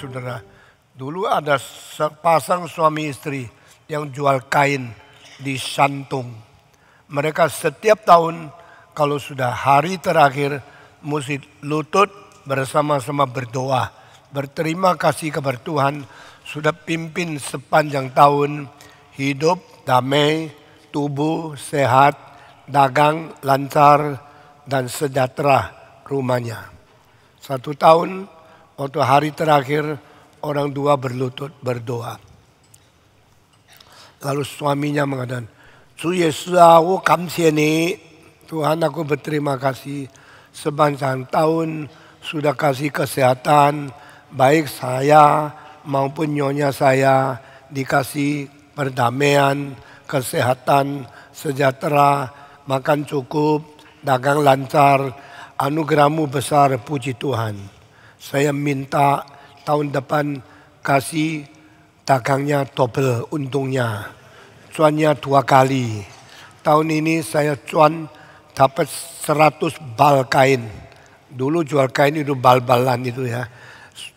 saudara. Dulu ada sepasang suami istri yang jual kain di Santung. Mereka setiap tahun kalau sudah hari terakhir mesti lutut bersama-sama berdoa. Berterima kasih kepada Tuhan sudah pimpin sepanjang tahun hidup damai, tubuh sehat, dagang lancar dan sejahtera rumahnya. Satu tahun Waktu hari terakhir orang tua berlutut berdoa. Lalu suaminya mengatakan, Su Yesus aku kamsieni, Tuhan aku berterima kasih sepanjang tahun sudah kasih kesehatan, baik saya maupun nyonya saya dikasih perdamaian, kesehatan, sejahtera, makan cukup, dagang lancar, anugerahmu besar puji Tuhan. Saya minta tahun depan kasih dagangnya double untungnya. Cuannya dua kali. Tahun ini saya cuan dapat 100 bal kain. Dulu jual kain itu bal-balan itu ya.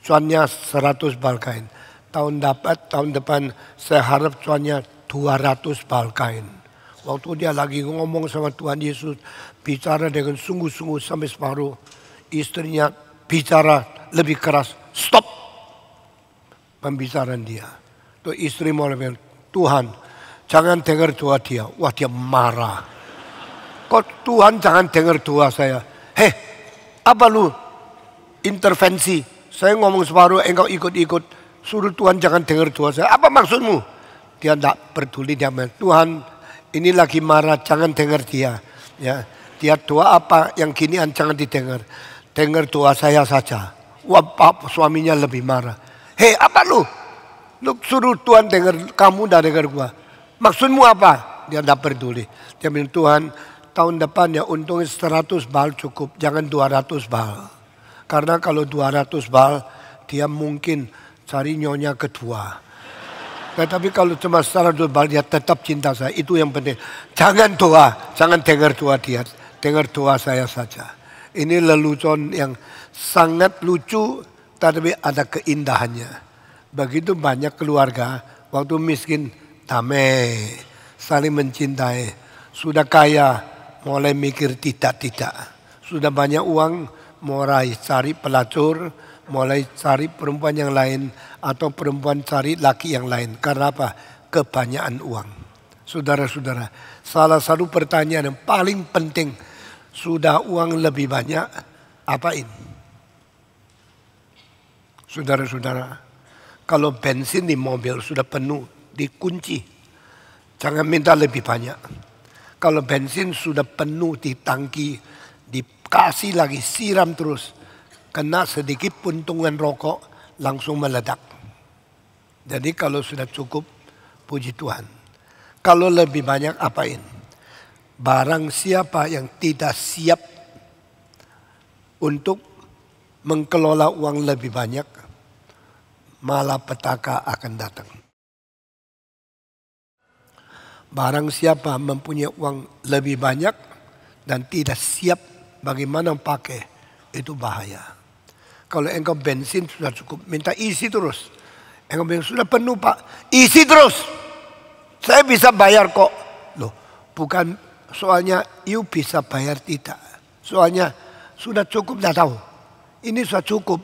Cuannya 100 bal kain. Tahun dapat tahun depan saya harap cuannya 200 bal kain. Waktu dia lagi ngomong sama Tuhan Yesus, bicara dengan sungguh-sungguh sampai separuh, istrinya bicara lebih keras, stop pembicaraan dia. Tuh istri mau Tuhan jangan dengar doa dia. Wah dia marah. Kok Tuhan jangan dengar doa saya. Heh, apa lu intervensi? Saya ngomong separuh, engkau ikut-ikut. Suruh Tuhan jangan dengar doa saya. Apa maksudmu? Dia tidak peduli, dia bilang, Tuhan ini lagi marah, jangan dengar dia. Ya, dia doa apa yang ginian jangan didengar. Dengar doa saya saja. Wah, suaminya lebih marah. Hei, apa lu? Lu suruh Tuhan dengar kamu dan dengar gua. Maksudmu apa? Dia tidak peduli. Dia bilang, Tuhan, tahun depan ya untungnya 100 bal cukup. Jangan 200 bal. Karena kalau 200 bal, dia mungkin cari nyonya kedua. Nah, tapi kalau cuma salah bal dia tetap cinta saya. Itu yang penting. Jangan doa, jangan dengar doa dia. Dengar doa saya saja. Ini lelucon yang sangat lucu tapi ada keindahannya. Begitu banyak keluarga waktu miskin damai, saling mencintai. Sudah kaya mulai mikir tidak-tidak. Sudah banyak uang mulai cari pelacur, mulai cari perempuan yang lain atau perempuan cari laki yang lain. Karena apa? Kebanyakan uang. Saudara-saudara, salah satu pertanyaan yang paling penting sudah uang lebih banyak, apain? Saudara-saudara, kalau bensin di mobil sudah penuh, dikunci. Jangan minta lebih banyak. Kalau bensin sudah penuh di tangki, dikasih lagi, siram terus. Kena sedikit puntungan rokok, langsung meledak. Jadi kalau sudah cukup, puji Tuhan. Kalau lebih banyak, apain? Barang siapa yang tidak siap untuk mengkelola uang lebih banyak, malapetaka akan datang. Barang siapa mempunyai uang lebih banyak dan tidak siap bagaimana pakai, itu bahaya. Kalau engkau bensin sudah cukup, minta isi terus. Engkau bilang, sudah penuh pak, isi terus. Saya bisa bayar kok. Loh, bukan Soalnya you bisa bayar tidak. Soalnya sudah cukup tidak tahu. Ini sudah cukup.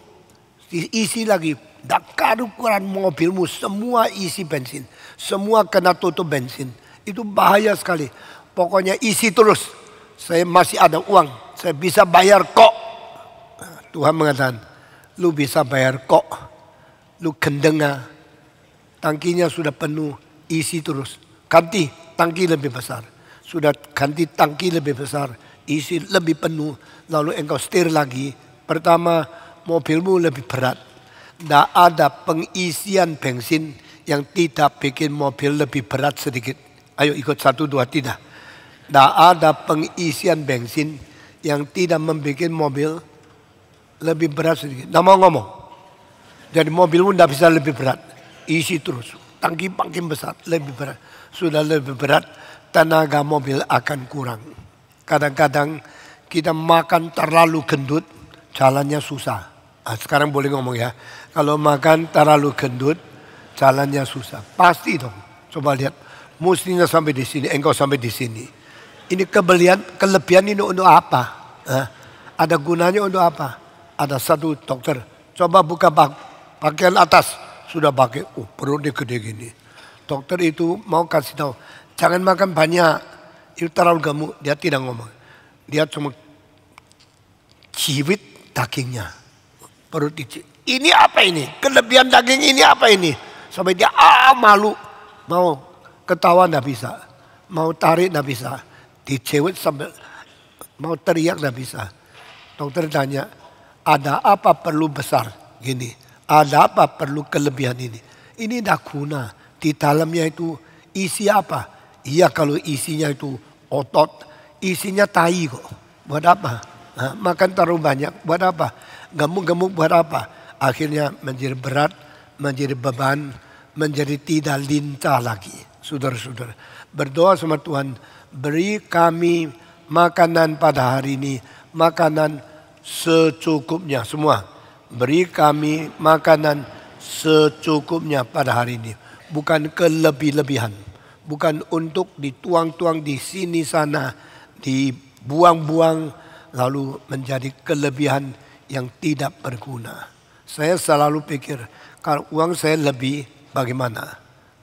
isi lagi. Tidak karukuran mobilmu semua isi bensin. Semua kena tutup bensin. Itu bahaya sekali. Pokoknya isi terus. Saya masih ada uang. Saya bisa bayar kok. Tuhan mengatakan, lu bisa bayar kok. Lu kendengah. Tangkinya sudah penuh, isi terus. Ganti tangki lebih besar sudah ganti tangki lebih besar, isi lebih penuh, lalu engkau setir lagi. Pertama, mobilmu lebih berat. Tidak ada pengisian bensin yang tidak bikin mobil lebih berat sedikit. Ayo ikut satu dua tidak. Tidak ada pengisian bensin yang tidak membuat mobil lebih berat sedikit. Tidak mau ngomong. Jadi mobilmu tidak bisa lebih berat. Isi terus. Tangki makin besar, lebih berat. Sudah lebih berat, tenaga mobil akan kurang. Kadang-kadang kita makan terlalu gendut, jalannya susah. Nah, sekarang boleh ngomong ya. Kalau makan terlalu gendut, jalannya susah. Pasti dong. Coba lihat. Mestinya sampai di sini, engkau sampai di sini. Ini kebelian, kelebihan ini untuk apa? Nah, ada gunanya untuk apa? Ada satu dokter, coba buka pak pakaian atas. Sudah pakai, oh perutnya gede gini. Dokter itu mau kasih tahu, jangan makan banyak. Itu terlalu gemuk. Dia tidak ngomong. Dia cuma ciwit dagingnya. Perut dicik. Ini apa ini? Kelebihan daging ini apa ini? Sampai dia ah malu. Mau ketawa ndak bisa. Mau tarik ndak bisa. Dicewit sampai mau teriak ndak bisa. Dokter tanya, ada apa perlu besar gini? Ada apa perlu kelebihan ini? Ini tidak guna. Di dalamnya itu isi apa? Iya kalau isinya itu otot, isinya tai kok. Buat apa? makan terlalu banyak, buat apa? Gemuk-gemuk buat apa? Akhirnya menjadi berat, menjadi beban, menjadi tidak lincah lagi. Saudara-saudara, berdoa sama Tuhan, beri kami makanan pada hari ini, makanan secukupnya semua. Beri kami makanan secukupnya pada hari ini, bukan kelebih-lebihan bukan untuk dituang-tuang di sini sana, dibuang-buang lalu menjadi kelebihan yang tidak berguna. Saya selalu pikir kalau uang saya lebih bagaimana?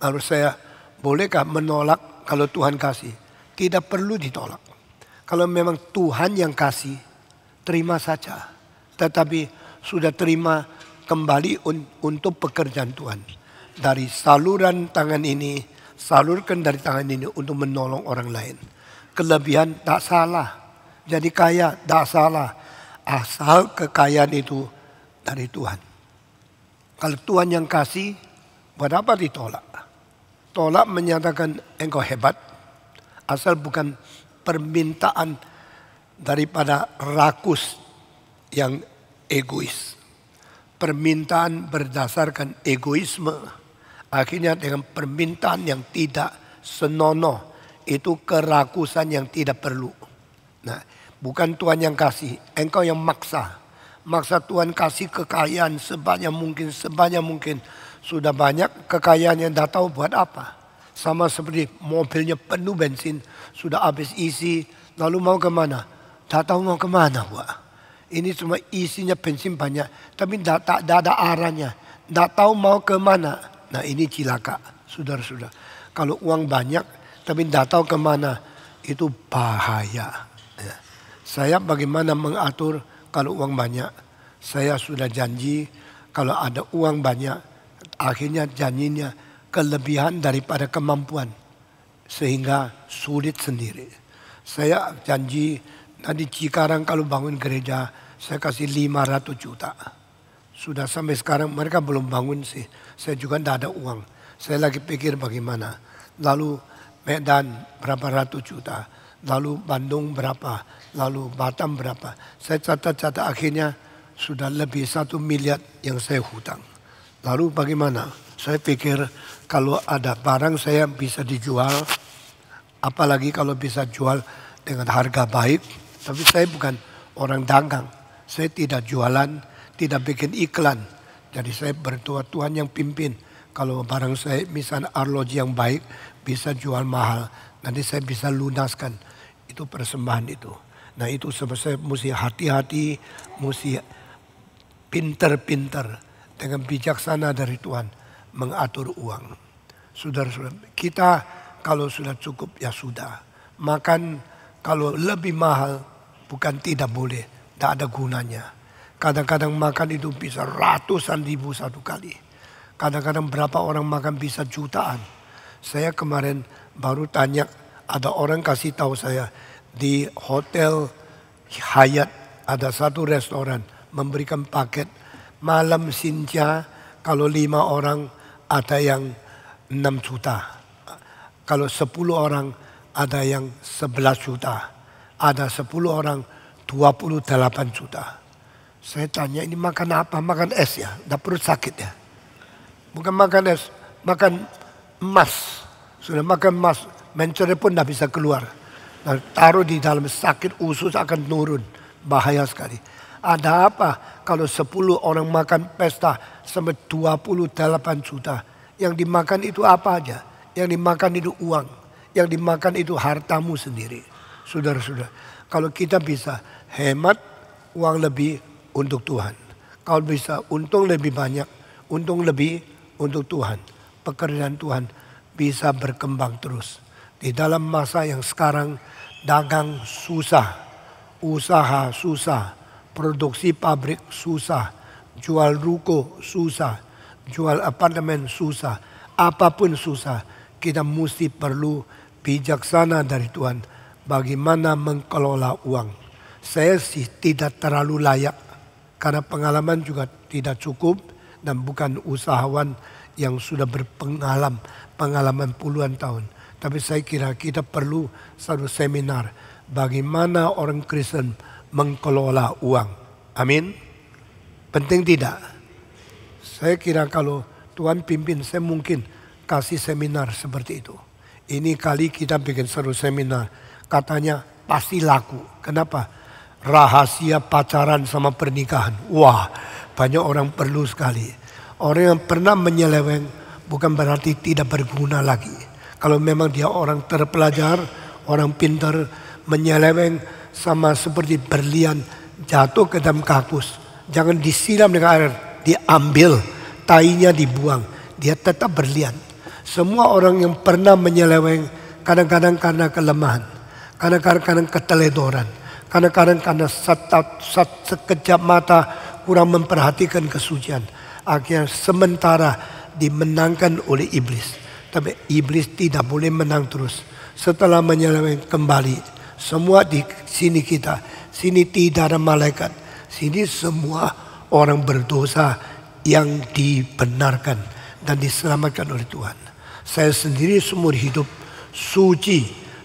Lalu saya bolehkah menolak kalau Tuhan kasih? Tidak perlu ditolak. Kalau memang Tuhan yang kasih, terima saja. Tetapi sudah terima kembali un untuk pekerjaan Tuhan. Dari saluran tangan ini salurkan dari tangan ini untuk menolong orang lain. Kelebihan tak salah, jadi kaya tak salah. Asal kekayaan itu dari Tuhan. Kalau Tuhan yang kasih, buat apa ditolak? Tolak menyatakan engkau hebat, asal bukan permintaan daripada rakus yang egois. Permintaan berdasarkan egoisme Akhirnya dengan permintaan yang tidak senonoh itu kerakusan yang tidak perlu. Nah, bukan Tuhan yang kasih, engkau yang maksa. Maksa Tuhan kasih kekayaan sebanyak mungkin, sebanyak mungkin. Sudah banyak kekayaan yang tidak tahu buat apa. Sama seperti mobilnya penuh bensin, sudah habis isi, lalu mau kemana? Tidak tahu mau kemana, Wak. Ini semua isinya bensin banyak, tapi tidak ada arahnya. Tidak tahu mau kemana Nah ini cilaka, saudara-saudara. Kalau uang banyak tapi tidak tahu kemana, itu bahaya. Ya. Saya bagaimana mengatur kalau uang banyak? Saya sudah janji kalau ada uang banyak, akhirnya janjinya kelebihan daripada kemampuan. Sehingga sulit sendiri. Saya janji nanti Cikarang kalau bangun gereja, saya kasih 500 juta. Sudah sampai sekarang mereka belum bangun sih. Saya juga tidak ada uang. Saya lagi pikir bagaimana. Lalu Medan berapa ratus juta. Lalu Bandung berapa. Lalu Batam berapa. Saya catat-catat akhirnya sudah lebih satu miliar yang saya hutang. Lalu bagaimana? Saya pikir kalau ada barang saya bisa dijual. Apalagi kalau bisa jual dengan harga baik. Tapi saya bukan orang dagang. Saya tidak jualan tidak bikin iklan. Jadi saya berdoa Tuhan yang pimpin. Kalau barang saya misalnya arloji yang baik bisa jual mahal. Nanti saya bisa lunaskan. Itu persembahan itu. Nah itu sebesar mesti hati-hati, mesti pinter-pinter dengan bijaksana dari Tuhan mengatur uang. Saudara-saudara, kita kalau sudah cukup ya sudah. Makan kalau lebih mahal bukan tidak boleh, tidak ada gunanya. Kadang-kadang makan itu bisa ratusan ribu satu kali. Kadang-kadang berapa orang makan bisa jutaan. Saya kemarin baru tanya, ada orang kasih tahu saya di hotel Hayat ada satu restoran memberikan paket malam sinja kalau lima orang ada yang enam juta. Kalau sepuluh orang ada yang sebelas juta. Ada sepuluh orang dua puluh delapan juta. Saya tanya ini makan apa? Makan es ya? Udah perut sakit ya? Bukan makan es, makan emas. Sudah makan emas, mencuri pun tidak bisa keluar. Nah, taruh di dalam sakit usus akan turun. Bahaya sekali. Ada apa kalau 10 orang makan pesta sampai 28 juta? Yang dimakan itu apa aja? Yang dimakan itu uang. Yang dimakan itu hartamu sendiri. sudah sudah. kalau kita bisa hemat uang lebih untuk Tuhan. Kau bisa untung lebih banyak, untung lebih untuk Tuhan. Pekerjaan Tuhan bisa berkembang terus. Di dalam masa yang sekarang dagang susah, usaha susah, produksi pabrik susah, jual ruko susah, jual apartemen susah, apapun susah. Kita mesti perlu bijaksana dari Tuhan bagaimana mengelola uang. Saya sih tidak terlalu layak karena pengalaman juga tidak cukup dan bukan usahawan yang sudah berpengalaman, pengalaman puluhan tahun. Tapi saya kira kita perlu satu seminar bagaimana orang Kristen mengelola uang. Amin. Penting tidak? Saya kira kalau Tuhan pimpin saya mungkin kasih seminar seperti itu. Ini kali kita bikin seru seminar. Katanya pasti laku. Kenapa? rahasia pacaran sama pernikahan. Wah, banyak orang perlu sekali. Orang yang pernah menyeleweng bukan berarti tidak berguna lagi. Kalau memang dia orang terpelajar, orang pintar, menyeleweng sama seperti berlian jatuh ke dalam kakus. Jangan disiram dengan air, diambil, tainya dibuang. Dia tetap berlian. Semua orang yang pernah menyeleweng kadang-kadang karena kelemahan, kadang-kadang karena keteledoran karena kadang karena satu, sekejap mata kurang memperhatikan kesucian. Akhirnya sementara dimenangkan oleh iblis. Tapi iblis tidak boleh menang terus. Setelah menyelamatkan kembali. Semua di sini kita. Sini tidak ada malaikat. Sini semua orang berdosa yang dibenarkan dan diselamatkan oleh Tuhan. Saya sendiri seumur hidup suci 100%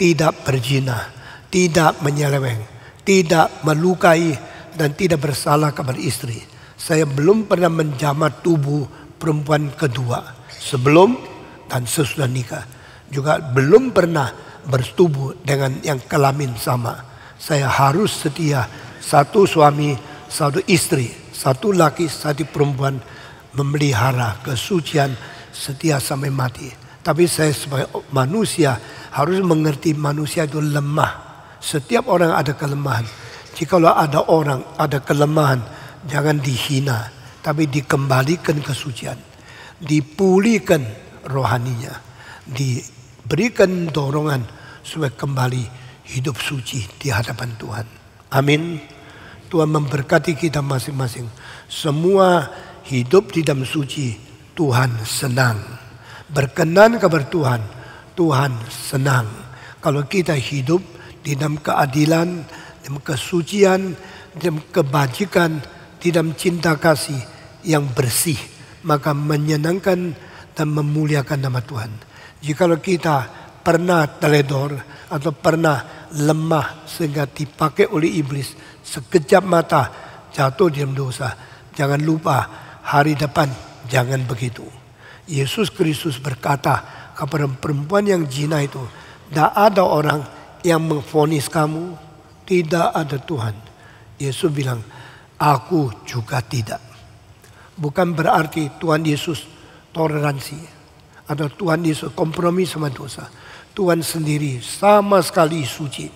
tidak berzina tidak menyeleweng, tidak melukai dan tidak bersalah kepada istri. Saya belum pernah menjamah tubuh perempuan kedua sebelum dan sesudah nikah. Juga belum pernah bertubuh dengan yang kelamin sama. Saya harus setia satu suami, satu istri, satu laki, satu perempuan memelihara kesucian setia sampai mati. Tapi saya sebagai manusia harus mengerti manusia itu lemah setiap orang ada kelemahan. Jikalau ada orang ada kelemahan, jangan dihina, tapi dikembalikan kesucian, dipulihkan rohaninya, diberikan dorongan supaya kembali hidup suci di hadapan Tuhan. Amin. Tuhan memberkati kita masing-masing. Semua hidup di dalam suci, Tuhan senang. Berkenan kepada Tuhan, Tuhan senang. Kalau kita hidup di dalam keadilan, di dalam kesucian, di dalam kebajikan, di dalam cinta kasih yang bersih, maka menyenangkan dan memuliakan nama Tuhan. Jikalau kita pernah teledor atau pernah lemah sehingga dipakai oleh iblis, sekejap mata jatuh di dalam dosa. Jangan lupa hari depan jangan begitu. Yesus Kristus berkata kepada perempuan yang jina itu, tidak ada orang yang mengfonis kamu tidak ada Tuhan. Yesus bilang, aku juga tidak. Bukan berarti Tuhan Yesus toleransi. Atau Tuhan Yesus kompromi sama dosa. Tuhan sendiri sama sekali suci.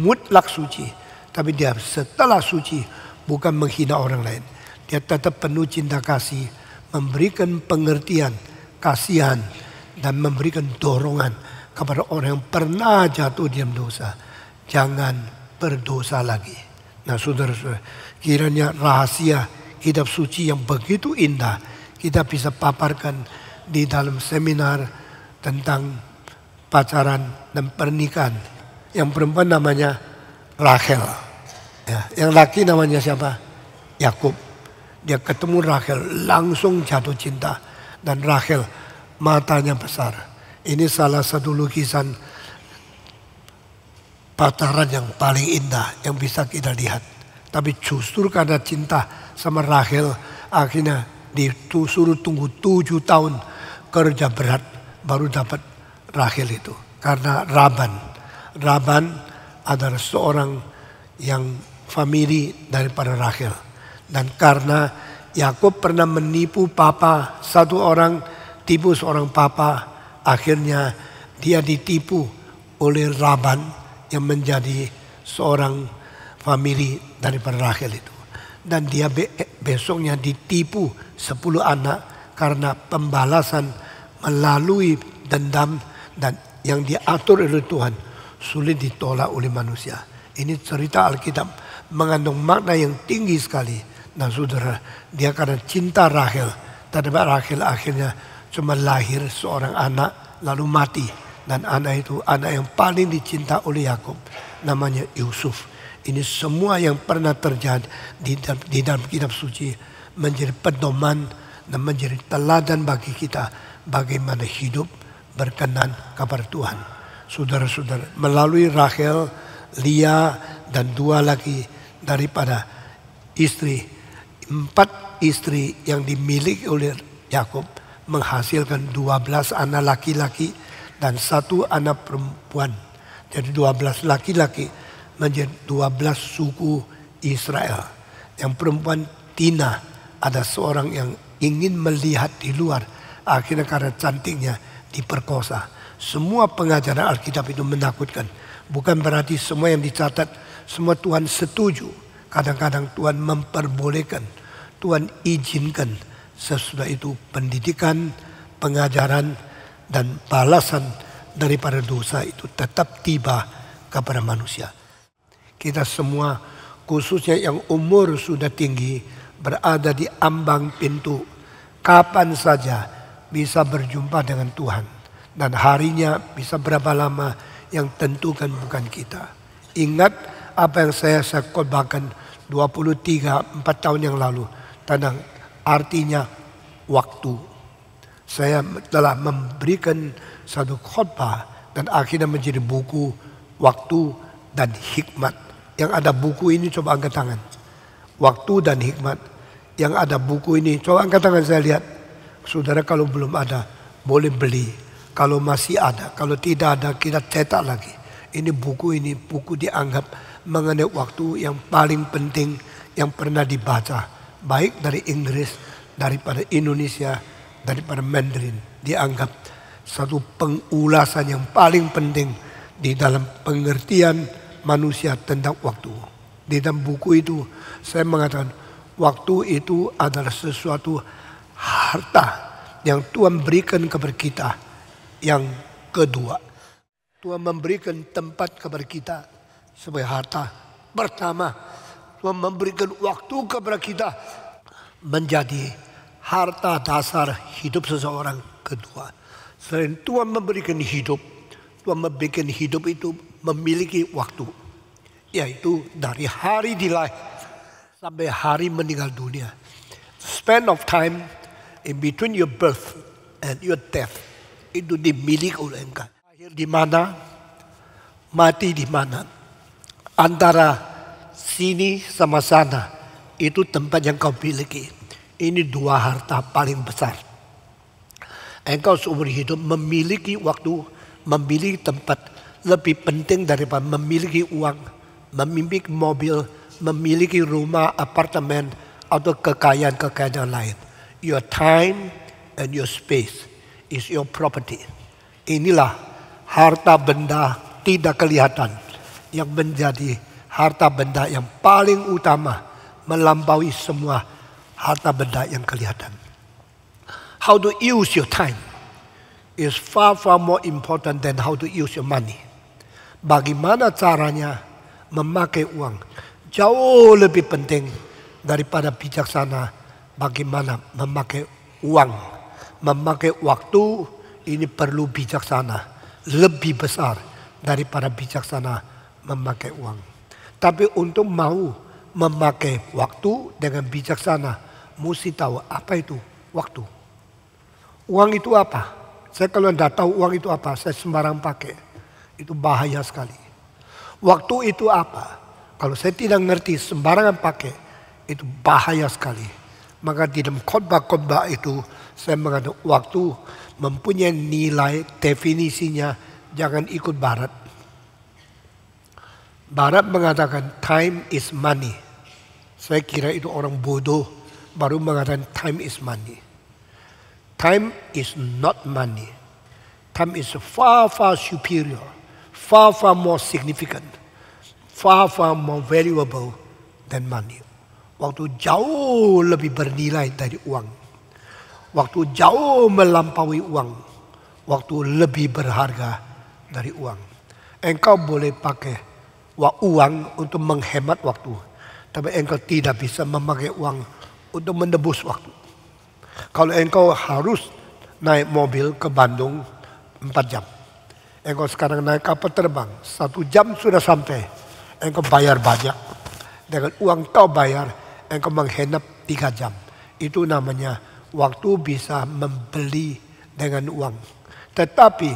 Mutlak suci. Tapi dia setelah suci bukan menghina orang lain. Dia tetap penuh cinta kasih. Memberikan pengertian, kasihan. Dan memberikan dorongan kepada orang yang pernah jatuh diam dosa. Jangan berdosa lagi. Nah saudara-saudara, kiranya rahasia kitab suci yang begitu indah kita bisa paparkan di dalam seminar tentang pacaran dan pernikahan. Yang perempuan namanya Rachel. Ya, yang laki namanya siapa? Yakub. Dia ketemu Rachel, langsung jatuh cinta. Dan Rachel matanya besar ini salah satu lukisan pataran yang paling indah yang bisa kita lihat. Tapi justru karena cinta sama Rahel akhirnya disuruh tunggu tujuh tahun kerja berat baru dapat Rahel itu. Karena Raban. Raban adalah seorang yang famili daripada Rahel. Dan karena Yakub pernah menipu papa, satu orang tipu seorang papa akhirnya dia ditipu oleh Raban yang menjadi seorang famili daripada Rahel itu. Dan dia besoknya ditipu sepuluh anak karena pembalasan melalui dendam dan yang diatur oleh Tuhan sulit ditolak oleh manusia. Ini cerita Alkitab mengandung makna yang tinggi sekali. Nah saudara, dia karena cinta Rahel, Tadi Rahel akhirnya cuma lahir seorang anak lalu mati dan anak itu anak yang paling dicinta oleh Yakub namanya Yusuf. Ini semua yang pernah terjadi di dalam, di dalam kitab suci menjadi pedoman dan menjadi teladan bagi kita bagaimana hidup berkenan kepada Tuhan. Saudara-saudara, melalui Rahel, Lia dan dua lagi daripada istri empat istri yang dimiliki oleh Yakub menghasilkan 12 anak laki-laki dan satu anak perempuan. Jadi 12 laki-laki menjadi 12 suku Israel. Yang perempuan Tina ada seorang yang ingin melihat di luar. Akhirnya karena cantiknya diperkosa. Semua pengajaran Alkitab itu menakutkan. Bukan berarti semua yang dicatat semua Tuhan setuju. Kadang-kadang Tuhan memperbolehkan. Tuhan izinkan Sesudah itu pendidikan, pengajaran, dan balasan daripada dosa itu tetap tiba kepada manusia. Kita semua khususnya yang umur sudah tinggi berada di ambang pintu kapan saja bisa berjumpa dengan Tuhan dan harinya bisa berapa lama yang tentukan bukan kita. Ingat apa yang saya saya 23 4 tahun yang lalu tentang Artinya waktu. Saya telah memberikan satu khotbah dan akhirnya menjadi buku waktu dan hikmat. Yang ada buku ini coba angkat tangan. Waktu dan hikmat. Yang ada buku ini coba angkat tangan saya lihat. Saudara kalau belum ada boleh beli. Kalau masih ada, kalau tidak ada kita cetak lagi. Ini buku ini buku dianggap mengenai waktu yang paling penting yang pernah dibaca baik dari Inggris, daripada Indonesia, daripada Mandarin dianggap satu pengulasan yang paling penting di dalam pengertian manusia tentang waktu. Di dalam buku itu saya mengatakan waktu itu adalah sesuatu harta yang Tuhan berikan kepada kita. Yang kedua, Tuhan memberikan tempat kepada kita sebagai harta. Pertama, memberikan waktu kepada kita menjadi harta dasar hidup seseorang kedua. Selain Tuhan memberikan hidup, Tuhan membuat hidup itu memiliki waktu. Yaitu dari hari dilahir sampai hari meninggal dunia. Span of time in between your birth and your death itu dimiliki oleh engkau. Akhir di mana, mati di mana. Antara sini sama sana itu tempat yang kau miliki. Ini dua harta paling besar. Engkau seumur hidup memiliki waktu, memiliki tempat lebih penting daripada memiliki uang, memiliki mobil, memiliki rumah, apartemen, atau kekayaan-kekayaan lain. Your time and your space is your property. Inilah harta benda tidak kelihatan yang menjadi harta benda yang paling utama melampaui semua harta benda yang kelihatan. How to use your time is far far more important than how to use your money. Bagaimana caranya memakai uang jauh lebih penting daripada bijaksana bagaimana memakai uang. Memakai waktu ini perlu bijaksana, lebih besar daripada bijaksana memakai uang. Tapi untuk mau memakai waktu dengan bijaksana, mesti tahu apa itu waktu. Uang itu apa? Saya kalau tidak tahu uang itu apa, saya sembarang pakai. Itu bahaya sekali. Waktu itu apa? Kalau saya tidak ngerti sembarangan pakai, itu bahaya sekali. Maka di dalam khotbah-khotbah itu, saya mengatakan waktu mempunyai nilai definisinya, jangan ikut barat Barat mengatakan time is money. Saya kira itu orang bodoh baru mengatakan time is money. Time is not money. Time is far far superior, far far more significant, far far more valuable than money. Waktu jauh lebih bernilai dari uang. Waktu jauh melampaui uang. Waktu lebih berharga dari uang. Engkau boleh pakai uang untuk menghemat waktu. Tapi engkau tidak bisa memakai uang untuk menebus waktu. Kalau engkau harus naik mobil ke Bandung 4 jam. Engkau sekarang naik kapal terbang, satu jam sudah sampai. Engkau bayar banyak. Dengan uang kau bayar, engkau menghenap 3 jam. Itu namanya waktu bisa membeli dengan uang. Tetapi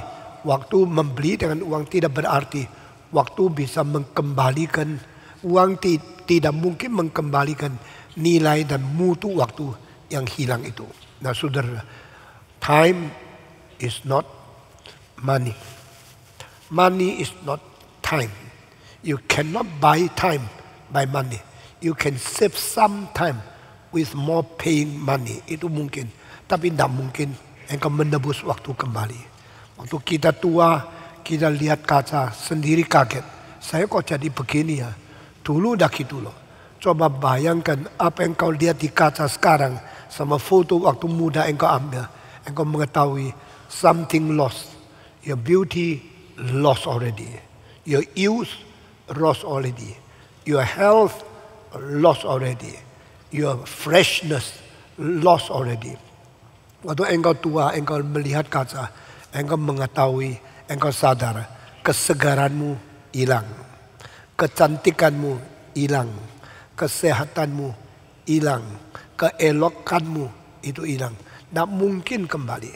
waktu membeli dengan uang tidak berarti waktu bisa mengembalikan uang tidak mungkin mengembalikan nilai dan mutu waktu yang hilang itu. Nah, saudara, time is not money. Money is not time. You cannot buy time by money. You can save some time with more paying money. Itu mungkin. Tapi tidak mungkin engkau menebus waktu kembali. Waktu kita tua, kita lihat kaca sendiri kaget. Saya kok jadi begini ya. Dulu udah gitu loh. Coba bayangkan apa yang kau lihat di kaca sekarang sama foto waktu muda yang kau ambil. Engkau mengetahui something lost. Your beauty lost already. Your youth lost already. Your health lost already. Your freshness lost already. Waktu engkau tua, engkau melihat kaca, engkau mengetahui engkau sadar kesegaranmu hilang, kecantikanmu hilang, kesehatanmu hilang, keelokanmu itu hilang. Tidak mungkin kembali.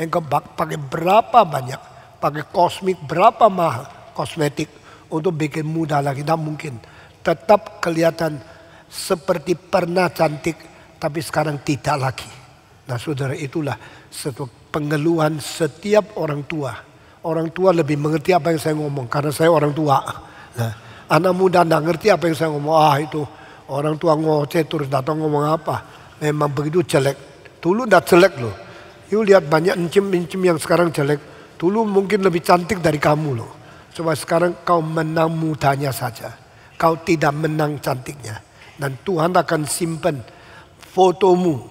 Engkau pakai berapa banyak, pakai kosmik berapa mahal kosmetik untuk bikin mudah lagi. Tidak mungkin. Tetap kelihatan seperti pernah cantik, tapi sekarang tidak lagi. Nah saudara itulah satu pengeluhan setiap orang tua orang tua lebih mengerti apa yang saya ngomong karena saya orang tua. Nah, anak muda tidak ngerti apa yang saya ngomong. Ah itu orang tua ngoceh terus datang ngomong apa. Memang begitu jelek. Dulu tidak jelek loh. You lihat banyak encim-encim yang sekarang jelek. Dulu mungkin lebih cantik dari kamu loh. Coba sekarang kau menang mudanya saja. Kau tidak menang cantiknya. Dan Tuhan akan simpan fotomu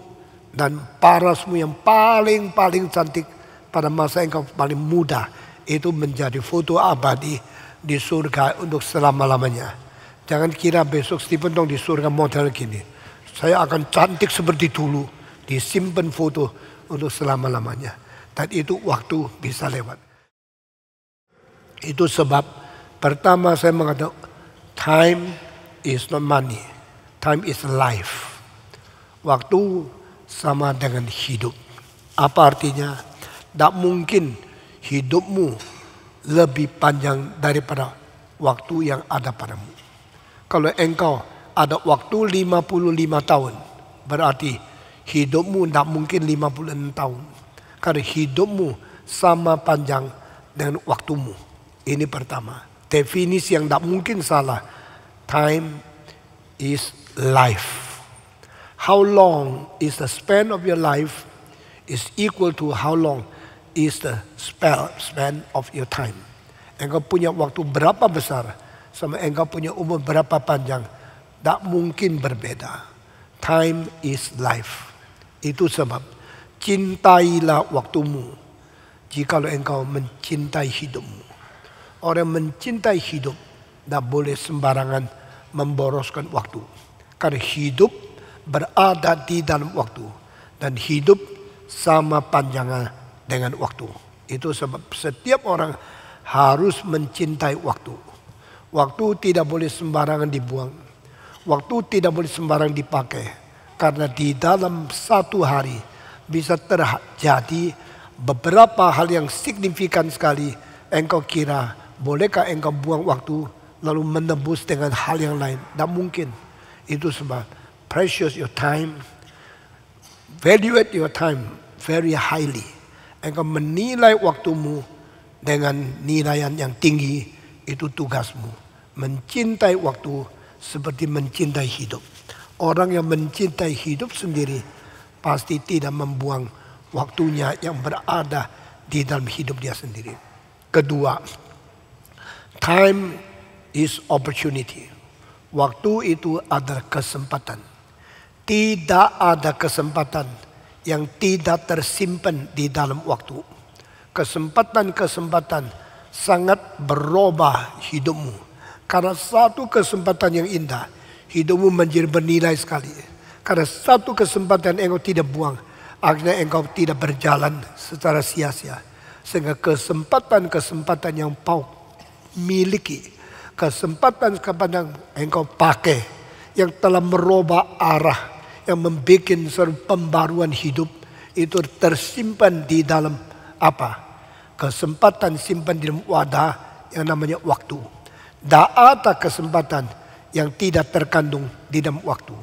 dan parasmu yang paling-paling cantik pada masa yang kau paling muda itu menjadi foto abadi di surga untuk selama-lamanya. Jangan kira besok Stephen Tong di surga model gini. Saya akan cantik seperti dulu. Disimpan foto untuk selama-lamanya. Dan itu waktu bisa lewat. Itu sebab pertama saya mengatakan time is not money. Time is life. Waktu sama dengan hidup. Apa artinya? Tak mungkin hidupmu lebih panjang daripada waktu yang ada padamu. Kalau engkau ada waktu 55 tahun, berarti hidupmu tidak mungkin 56 tahun. Karena hidupmu sama panjang dengan waktumu. Ini pertama. Definisi yang tidak mungkin salah. Time is life. How long is the span of your life is equal to how long is the spell, span of your time. Engkau punya waktu berapa besar sama engkau punya umur berapa panjang. Tak mungkin berbeda. Time is life. Itu sebab cintailah waktumu. Jikalau engkau mencintai hidupmu. Orang mencintai hidup tak boleh sembarangan memboroskan waktu. Karena hidup berada di dalam waktu. Dan hidup sama panjangnya dengan waktu. Itu sebab setiap orang harus mencintai waktu. Waktu tidak boleh sembarangan dibuang. Waktu tidak boleh sembarangan dipakai. Karena di dalam satu hari bisa terjadi beberapa hal yang signifikan sekali. Engkau kira bolehkah engkau buang waktu lalu menebus dengan hal yang lain? Tidak mungkin. Itu sebab precious your time. Value your time very highly. Engkau menilai waktumu dengan nilai yang tinggi itu tugasmu. Mencintai waktu seperti mencintai hidup. Orang yang mencintai hidup sendiri pasti tidak membuang waktunya yang berada di dalam hidup dia sendiri. Kedua, time is opportunity. Waktu itu adalah kesempatan. Tidak ada kesempatan yang tidak tersimpan di dalam waktu. Kesempatan-kesempatan sangat berubah hidupmu. Karena satu kesempatan yang indah, hidupmu menjadi bernilai sekali. Karena satu kesempatan engkau tidak buang, akhirnya engkau tidak berjalan secara sia-sia. Sehingga kesempatan-kesempatan yang kau miliki, kesempatan-kesempatan yang engkau pakai, yang telah merubah arah yang membuat suatu pembaruan hidup itu tersimpan di dalam apa? Kesempatan simpan di dalam wadah yang namanya waktu. ada kesempatan yang tidak terkandung di dalam waktu.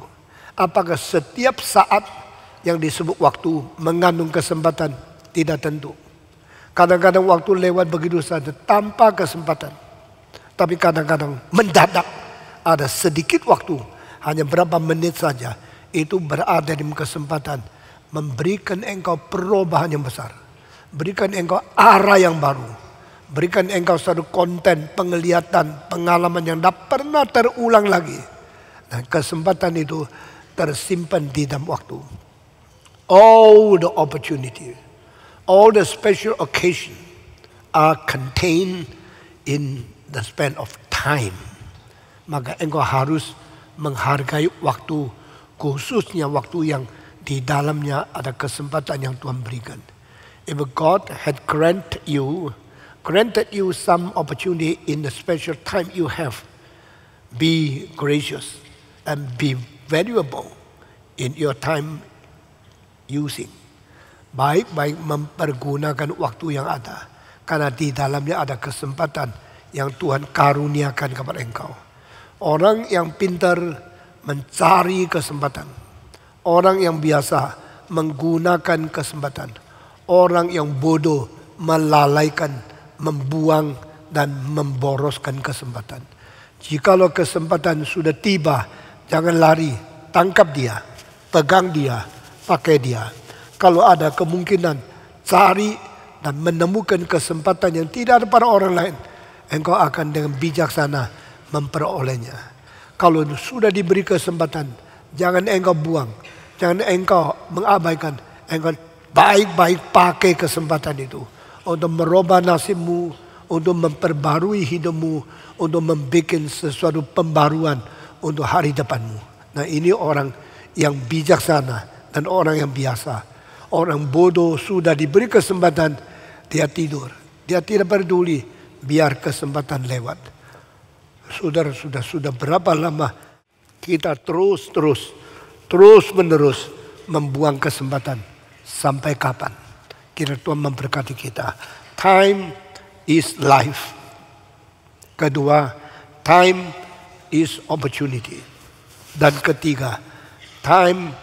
Apakah setiap saat yang disebut waktu mengandung kesempatan? Tidak tentu. Kadang-kadang waktu lewat begitu saja tanpa kesempatan. Tapi kadang-kadang mendadak ada sedikit waktu, hanya berapa menit saja itu berada di kesempatan memberikan engkau perubahan yang besar. Berikan engkau arah yang baru. Berikan engkau satu konten, penglihatan, pengalaman yang tidak pernah terulang lagi. Dan kesempatan itu tersimpan di dalam waktu. All the opportunity, all the special occasion are contained in the span of time. Maka engkau harus menghargai waktu khususnya waktu yang di dalamnya ada kesempatan yang Tuhan berikan. If God had granted you, granted you some opportunity in the special time you have, be gracious and be valuable in your time using. Baik-baik mempergunakan waktu yang ada. Karena di dalamnya ada kesempatan yang Tuhan karuniakan kepada engkau. Orang yang pintar mencari kesempatan. Orang yang biasa menggunakan kesempatan. Orang yang bodoh melalaikan, membuang dan memboroskan kesempatan. Jikalau kesempatan sudah tiba, jangan lari, tangkap dia, pegang dia, pakai dia. Kalau ada kemungkinan, cari dan menemukan kesempatan yang tidak ada pada orang lain, engkau akan dengan bijaksana memperolehnya. Kalau sudah diberi kesempatan, jangan engkau buang. Jangan engkau mengabaikan. Engkau baik-baik pakai kesempatan itu. Untuk merubah nasibmu, untuk memperbarui hidupmu, untuk membuat sesuatu pembaruan untuk hari depanmu. Nah ini orang yang bijaksana dan orang yang biasa. Orang bodoh sudah diberi kesempatan, dia tidur. Dia tidak peduli, biar kesempatan lewat. Saudara sudah sudah berapa lama kita terus terus terus menerus membuang kesempatan sampai kapan? Kira Tuhan memberkati kita. Time is life. Kedua, time is opportunity. Dan ketiga, time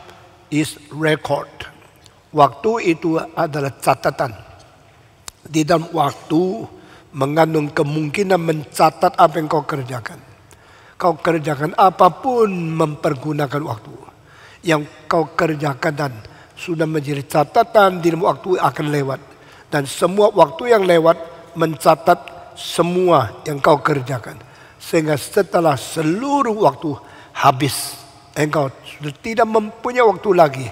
is record. Waktu itu adalah catatan. Di dalam waktu mengandung kemungkinan mencatat apa yang kau kerjakan. Kau kerjakan apapun mempergunakan waktu. Yang kau kerjakan dan sudah menjadi catatan dirimu waktu akan lewat. Dan semua waktu yang lewat mencatat semua yang kau kerjakan. Sehingga setelah seluruh waktu habis. Engkau sudah tidak mempunyai waktu lagi.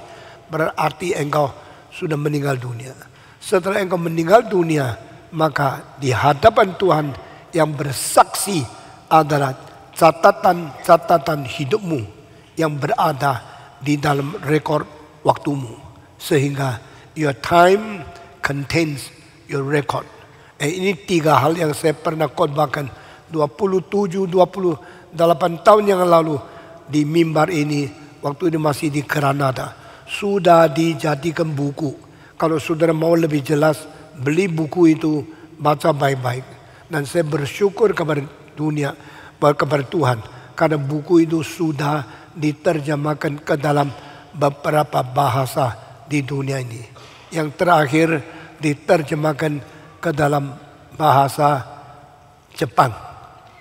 Berarti engkau sudah meninggal dunia. Setelah engkau meninggal dunia, maka di hadapan Tuhan yang bersaksi adalah catatan-catatan hidupmu yang berada di dalam rekor waktumu sehingga your time contains your record. Eh, ini tiga hal yang saya pernah khotbahkan 27 28 tahun yang lalu di mimbar ini waktu ini masih di Granada sudah dijadikan buku. Kalau saudara mau lebih jelas beli buku itu, baca baik-baik. Dan saya bersyukur kepada dunia, kepada Tuhan. Karena buku itu sudah diterjemahkan ke dalam beberapa bahasa di dunia ini. Yang terakhir diterjemahkan ke dalam bahasa Jepang.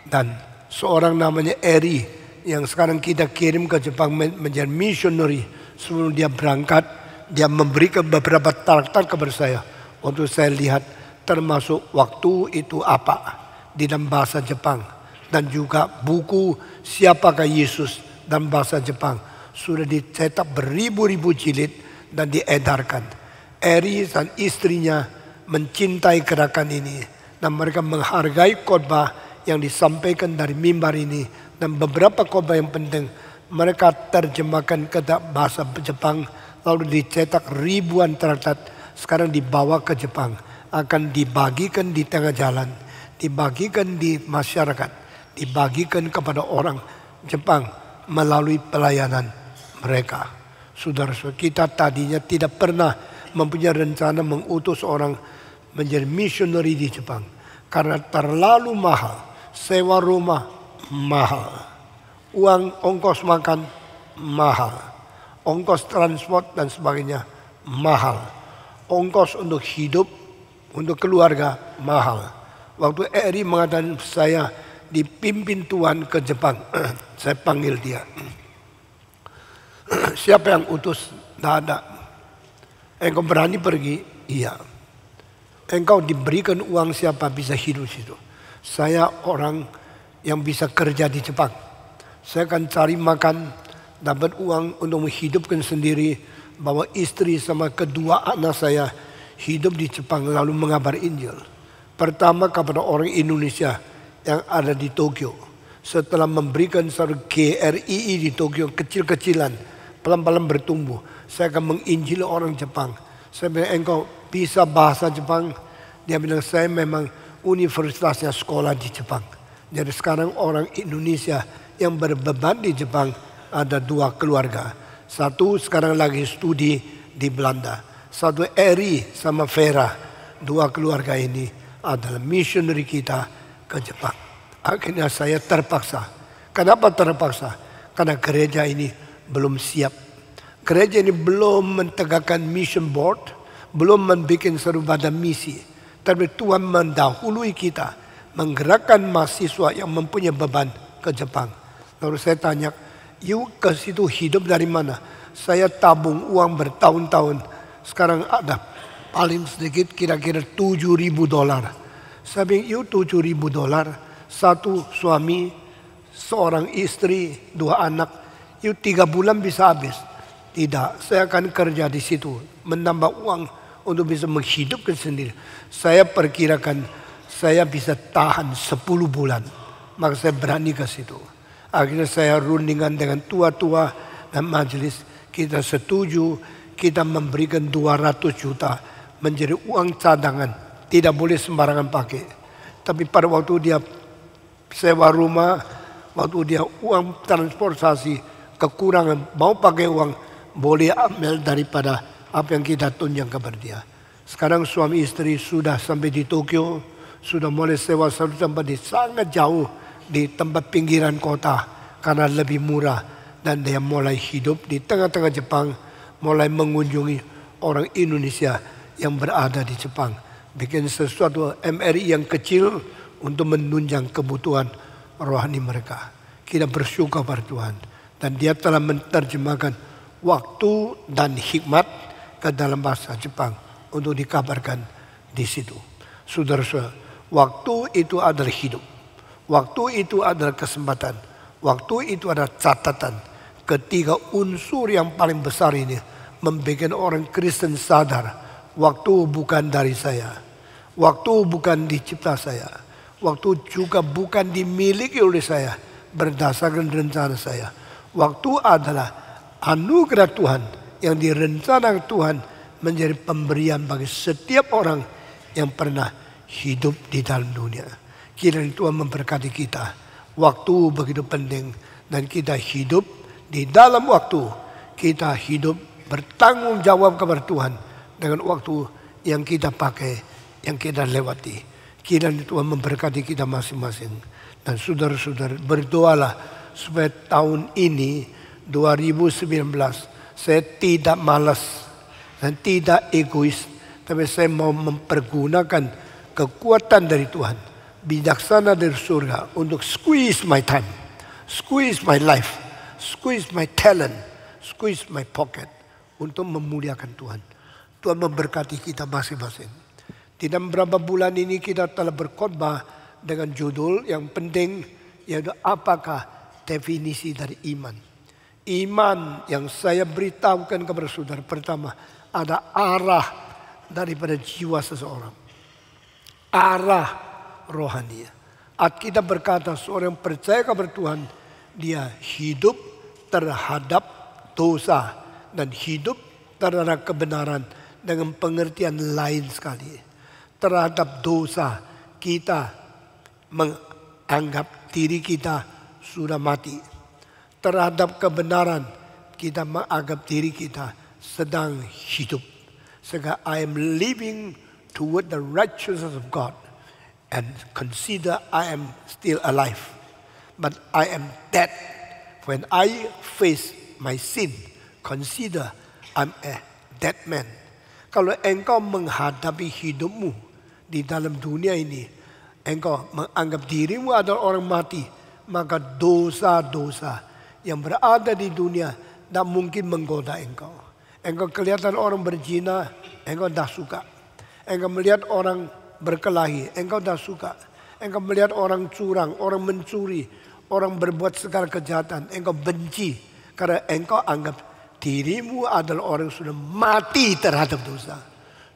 Dan seorang namanya Eri yang sekarang kita kirim ke Jepang menjadi missionary sebelum dia berangkat dia memberikan beberapa traktat kepada saya Waktu saya lihat termasuk waktu itu apa di dalam bahasa Jepang. Dan juga buku siapakah Yesus dalam bahasa Jepang. Sudah dicetak beribu-ribu jilid dan diedarkan. Eri dan istrinya mencintai gerakan ini. Dan mereka menghargai khotbah yang disampaikan dari mimbar ini. Dan beberapa khotbah yang penting mereka terjemahkan ke bahasa Jepang lalu dicetak ribuan traktat sekarang dibawa ke Jepang. Akan dibagikan di tengah jalan, dibagikan di masyarakat, dibagikan kepada orang Jepang melalui pelayanan mereka. Saudara-saudara kita tadinya tidak pernah mempunyai rencana mengutus orang menjadi missionary di Jepang. Karena terlalu mahal. Sewa rumah mahal. Uang ongkos makan mahal. Ongkos transport dan sebagainya mahal ongkos untuk hidup untuk keluarga mahal. Waktu Eri mengatakan saya dipimpin Tuhan ke Jepang, saya panggil dia. Siapa yang utus? Tidak ada. Engkau berani pergi? Iya. Engkau diberikan uang siapa bisa hidup situ? Saya orang yang bisa kerja di Jepang. Saya akan cari makan, dapat uang untuk menghidupkan sendiri, bahwa istri sama kedua anak saya hidup di Jepang lalu mengabar Injil. Pertama kepada orang Indonesia yang ada di Tokyo. Setelah memberikan seru GRII di Tokyo kecil-kecilan, pelan-pelan bertumbuh. Saya akan menginjil orang Jepang. Saya bilang, engkau bisa bahasa Jepang? Dia bilang, saya memang universitasnya sekolah di Jepang. Jadi sekarang orang Indonesia yang berbeban di Jepang ada dua keluarga satu sekarang lagi studi di Belanda. Satu Eri sama Vera, dua keluarga ini adalah missionary kita ke Jepang. Akhirnya saya terpaksa. Kenapa terpaksa? Karena gereja ini belum siap. Gereja ini belum mentegakkan mission board, belum membuat seru pada misi. Tapi Tuhan mendahului kita menggerakkan mahasiswa yang mempunyai beban ke Jepang. Lalu saya tanya, You ke situ hidup dari mana? Saya tabung uang bertahun-tahun. Sekarang ada paling sedikit kira-kira 7 ribu dolar. Saya bilang, you 7 ribu dolar, satu suami, seorang istri, dua anak, you tiga bulan bisa habis. Tidak, saya akan kerja di situ, menambah uang untuk bisa menghidupkan sendiri. Saya perkirakan saya bisa tahan 10 bulan. Maka saya berani ke situ. Akhirnya saya rundingan dengan tua-tua dan majelis. Kita setuju kita memberikan 200 juta menjadi uang cadangan. Tidak boleh sembarangan pakai. Tapi pada waktu dia sewa rumah, waktu dia uang transportasi kekurangan, mau pakai uang, boleh ambil daripada apa yang kita tunjang kepada dia. Sekarang suami istri sudah sampai di Tokyo, sudah mulai sewa satu tempat di sangat jauh di tempat pinggiran kota karena lebih murah dan dia mulai hidup di tengah-tengah Jepang mulai mengunjungi orang Indonesia yang berada di Jepang bikin sesuatu MRI yang kecil untuk menunjang kebutuhan rohani mereka kita bersyukur pada Tuhan dan dia telah menerjemahkan waktu dan hikmat ke dalam bahasa Jepang untuk dikabarkan di situ saudara-saudara waktu itu adalah hidup Waktu itu adalah kesempatan. Waktu itu adalah catatan. Ketiga unsur yang paling besar ini membuat orang Kristen sadar waktu bukan dari saya. Waktu bukan dicipta saya. Waktu juga bukan dimiliki oleh saya berdasarkan rencana saya. Waktu adalah anugerah Tuhan yang direncanakan Tuhan menjadi pemberian bagi setiap orang yang pernah hidup di dalam dunia. Kiranya Tuhan memberkati kita. Waktu begitu penting dan kita hidup di dalam waktu. Kita hidup bertanggung jawab kepada Tuhan dengan waktu yang kita pakai, yang kita lewati. Kiranya Tuhan memberkati kita masing-masing. Dan saudara-saudara berdoalah supaya tahun ini 2019 saya tidak malas dan tidak egois. Tapi saya mau mempergunakan kekuatan dari Tuhan bijaksana dari surga untuk squeeze my time, squeeze my life, squeeze my talent, squeeze my pocket untuk memuliakan Tuhan. Tuhan memberkati kita masing-masing. Di dalam beberapa bulan ini kita telah berkhotbah dengan judul yang penting yaitu apakah definisi dari iman. Iman yang saya beritahukan kepada saudara pertama ada arah daripada jiwa seseorang. Arah rohani. kita berkata seorang percaya kepada Tuhan dia hidup terhadap dosa dan hidup terhadap kebenaran dengan pengertian lain sekali. Terhadap dosa kita menganggap diri kita sudah mati. Terhadap kebenaran kita menganggap diri kita sedang hidup. Sehingga I am living toward the righteousness of God and consider I am still alive, but I am dead. When I face my sin, consider I'm a dead man. Kalau engkau menghadapi hidupmu di dalam dunia ini, engkau menganggap dirimu adalah orang mati, maka dosa-dosa yang berada di dunia tidak mungkin menggoda engkau. Engkau kelihatan orang berzina, engkau dah suka. Engkau melihat orang berkelahi, engkau tidak suka. Engkau melihat orang curang, orang mencuri, orang berbuat segala kejahatan, engkau benci karena engkau anggap dirimu adalah orang yang sudah mati terhadap dosa.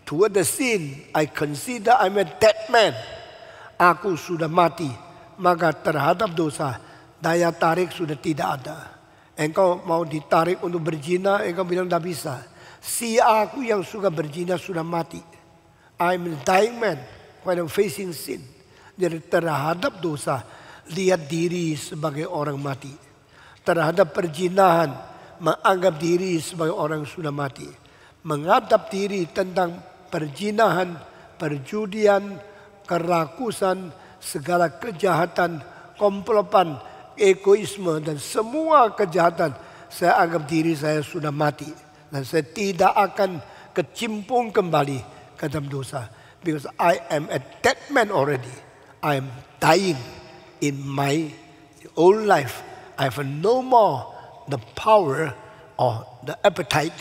Toward the sin, I consider I'm a dead man. Aku sudah mati, maka terhadap dosa daya tarik sudah tidak ada. Engkau mau ditarik untuk berjina, engkau bilang tidak bisa. Si aku yang suka berjina sudah mati. I'm a dying man when I'm facing sin. Jadi terhadap dosa, lihat diri sebagai orang mati. Terhadap perjinahan, menganggap diri sebagai orang sudah mati. Menghadap diri tentang perjinahan, perjudian, kerakusan, segala kejahatan, komplotan, egoisme dan semua kejahatan. Saya anggap diri saya sudah mati dan saya tidak akan kecimpung kembali ka dosa because I am a dead man already. I am dying in my old life. I have no more the power or the appetite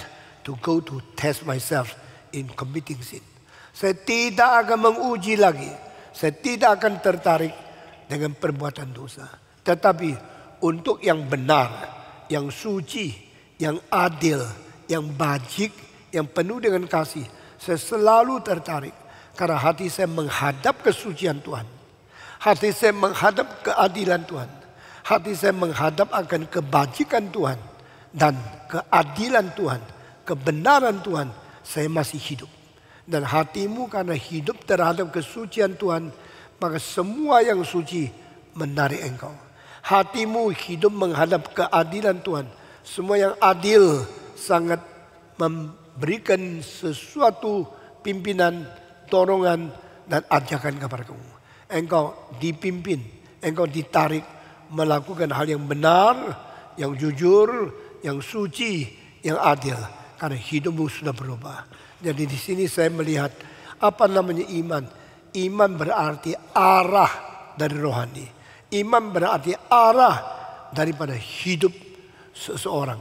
to go to test myself in committing sin. Saya tidak akan menguji lagi. Saya tidak akan tertarik dengan perbuatan dosa. Tetapi untuk yang benar, yang suci, yang adil, yang bajik, yang penuh dengan kasih, saya selalu tertarik karena hati saya menghadap kesucian Tuhan. Hati saya menghadap keadilan Tuhan. Hati saya menghadap akan kebajikan Tuhan dan keadilan Tuhan, kebenaran Tuhan. Saya masih hidup. Dan hatimu karena hidup terhadap kesucian Tuhan, maka semua yang suci menarik engkau. Hatimu hidup menghadap keadilan Tuhan. Semua yang adil sangat mem berikan sesuatu pimpinan, dorongan dan ajakan kepada kamu. Engkau dipimpin, engkau ditarik melakukan hal yang benar, yang jujur, yang suci, yang adil. Karena hidupmu sudah berubah. Jadi di sini saya melihat apa namanya iman. Iman berarti arah dari rohani. Iman berarti arah daripada hidup seseorang.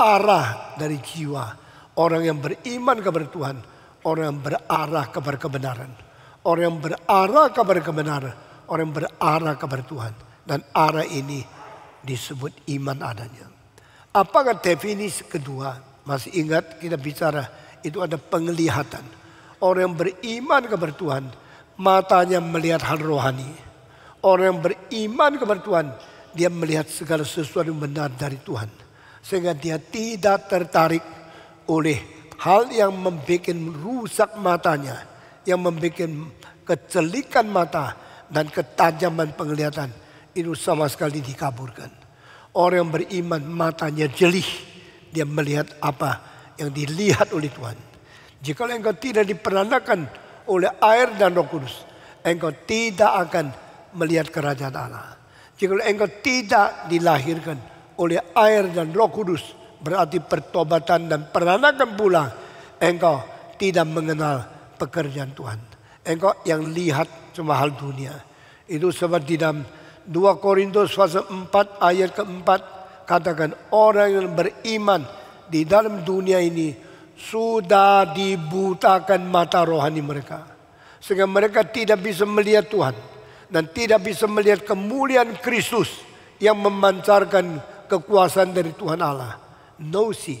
Arah dari jiwa Orang yang beriman kepada Tuhan, orang yang berarah kepada kebenaran. Orang yang berarah kepada kebenaran, orang yang berarah kepada Tuhan. Dan arah ini disebut iman adanya. Apakah definisi kedua? Masih ingat kita bicara itu ada penglihatan. Orang yang beriman kepada Tuhan, matanya melihat hal rohani. Orang yang beriman kepada Tuhan, dia melihat segala sesuatu yang benar dari Tuhan. Sehingga dia tidak tertarik oleh hal yang membuat rusak matanya, yang membuat kecelikan mata dan ketajaman penglihatan itu sama sekali dikaburkan. Orang yang beriman matanya jelih, dia melihat apa yang dilihat oleh Tuhan. Jika engkau tidak diperanakan oleh air dan roh kudus, engkau tidak akan melihat kerajaan Allah. Jika engkau tidak dilahirkan oleh air dan roh kudus, Berarti pertobatan dan peranakan pula engkau tidak mengenal pekerjaan Tuhan. Engkau yang lihat cuma hal dunia. Itu di dalam 2 Korintus pasal 4 ayat keempat katakan orang yang beriman di dalam dunia ini sudah dibutakan mata rohani mereka. Sehingga mereka tidak bisa melihat Tuhan dan tidak bisa melihat kemuliaan Kristus yang memancarkan kekuasaan dari Tuhan Allah no see.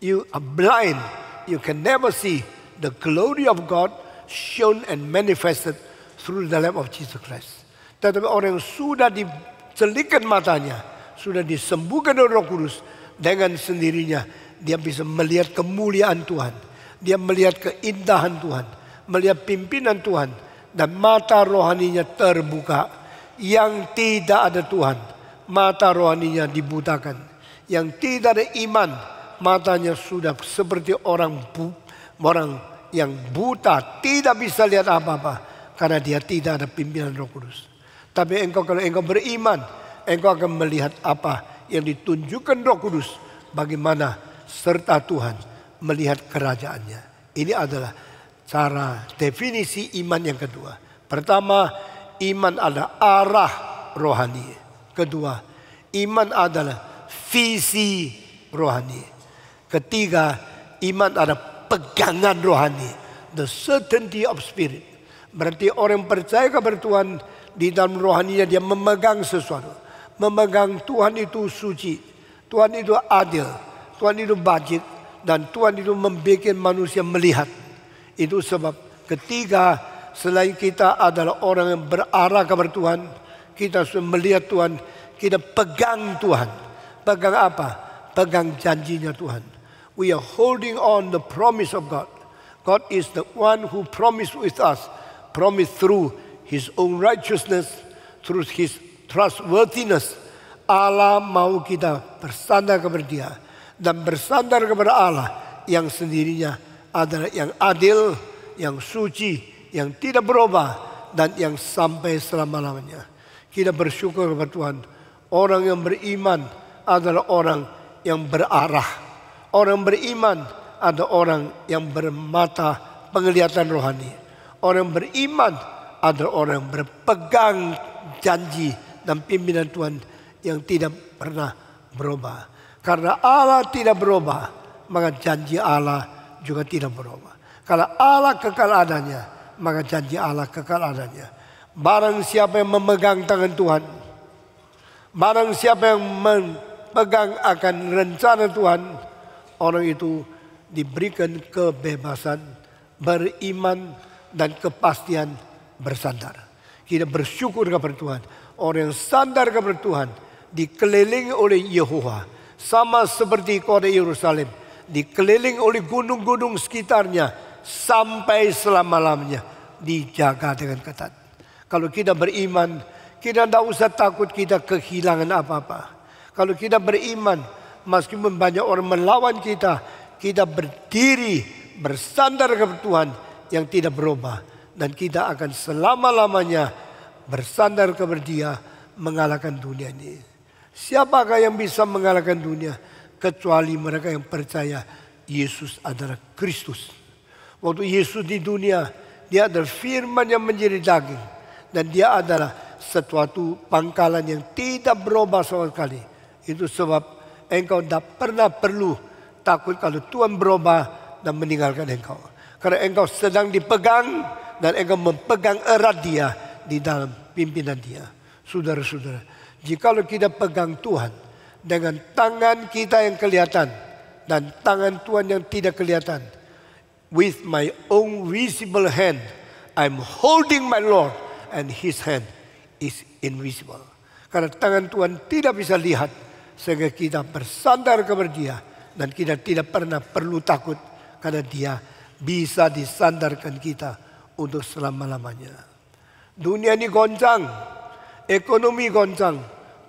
You are blind. You can never see the glory of God shown and manifested through the Lamb of Jesus Christ. Tetapi orang yang sudah dicelikan matanya, sudah disembuhkan oleh Roh Kudus, dengan sendirinya dia bisa melihat kemuliaan Tuhan. Dia melihat keindahan Tuhan, melihat pimpinan Tuhan dan mata rohaninya terbuka yang tidak ada Tuhan. Mata rohaninya dibutakan yang tidak ada iman matanya sudah seperti orang bu, orang yang buta tidak bisa lihat apa-apa karena dia tidak ada pimpinan Roh Kudus. Tapi engkau kalau engkau beriman, engkau akan melihat apa yang ditunjukkan Roh Kudus bagaimana serta Tuhan melihat kerajaannya. Ini adalah cara definisi iman yang kedua. Pertama, iman adalah arah rohani. Kedua, iman adalah visi rohani. Ketiga, iman ada pegangan rohani. The certainty of spirit. Berarti orang percaya kepada Tuhan di dalam rohaninya dia memegang sesuatu. Memegang Tuhan itu suci. Tuhan itu adil. Tuhan itu bajik. Dan Tuhan itu membuat manusia melihat. Itu sebab ketiga selain kita adalah orang yang berarah kepada Tuhan. Kita sudah melihat Tuhan. Kita pegang Tuhan Pegang apa? Pegang janjinya Tuhan. We are holding on the promise of God. God is the one who promised with us, promised through His own righteousness, through His trustworthiness. Allah mau kita bersandar kepada Dia dan bersandar kepada Allah yang sendirinya adalah yang adil, yang suci, yang tidak berubah dan yang sampai selama-lamanya. Kita bersyukur kepada Tuhan. Orang yang beriman, adalah orang yang berarah. Orang beriman ada orang yang bermata penglihatan rohani. Orang beriman ada orang yang berpegang janji dan pimpinan Tuhan yang tidak pernah berubah. Karena Allah tidak berubah, maka janji Allah juga tidak berubah. Kalau Allah kekal adanya, maka janji Allah kekal adanya. Barang siapa yang memegang tangan Tuhan, barang siapa yang berpegang akan rencana Tuhan, orang itu diberikan kebebasan, beriman dan kepastian bersandar. Kita bersyukur kepada Tuhan. Orang yang sandar kepada Tuhan dikelilingi oleh Yehuwa. Sama seperti kota Yerusalem. Dikelilingi oleh gunung-gunung sekitarnya. Sampai selama-lamanya. Dijaga dengan ketat. Kalau kita beriman, kita tidak usah takut kita kehilangan apa-apa. Kalau kita beriman, meskipun banyak orang melawan kita, kita berdiri bersandar kepada Tuhan yang tidak berubah. Dan kita akan selama-lamanya bersandar kepada dia mengalahkan dunia ini. Siapakah yang bisa mengalahkan dunia? Kecuali mereka yang percaya Yesus adalah Kristus. Waktu Yesus di dunia, dia adalah firman yang menjadi daging. Dan dia adalah sesuatu pangkalan yang tidak berubah sama sekali. Itu sebab engkau tidak pernah perlu takut kalau Tuhan berubah dan meninggalkan engkau. Karena engkau sedang dipegang dan engkau memegang erat dia di dalam pimpinan dia. Saudara-saudara, jikalau kita pegang Tuhan dengan tangan kita yang kelihatan dan tangan Tuhan yang tidak kelihatan. With my own visible hand, I'm holding my Lord and his hand is invisible. Karena tangan Tuhan tidak bisa lihat, sehingga kita bersandar kepada Dia dan kita tidak pernah perlu takut karena Dia bisa disandarkan kita untuk selama-lamanya. Dunia ini goncang, ekonomi goncang,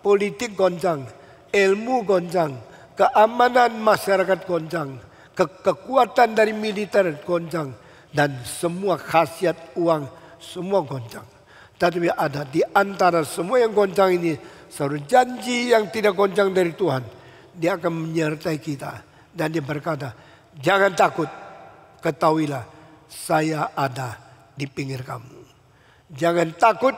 politik goncang, ilmu goncang, keamanan masyarakat goncang, ke kekuatan dari militer goncang dan semua khasiat uang semua goncang. Tetapi ada di antara semua yang goncang ini seluruh janji yang tidak goncang dari Tuhan. Dia akan menyertai kita. Dan dia berkata, jangan takut, ketahuilah saya ada di pinggir kamu. Jangan takut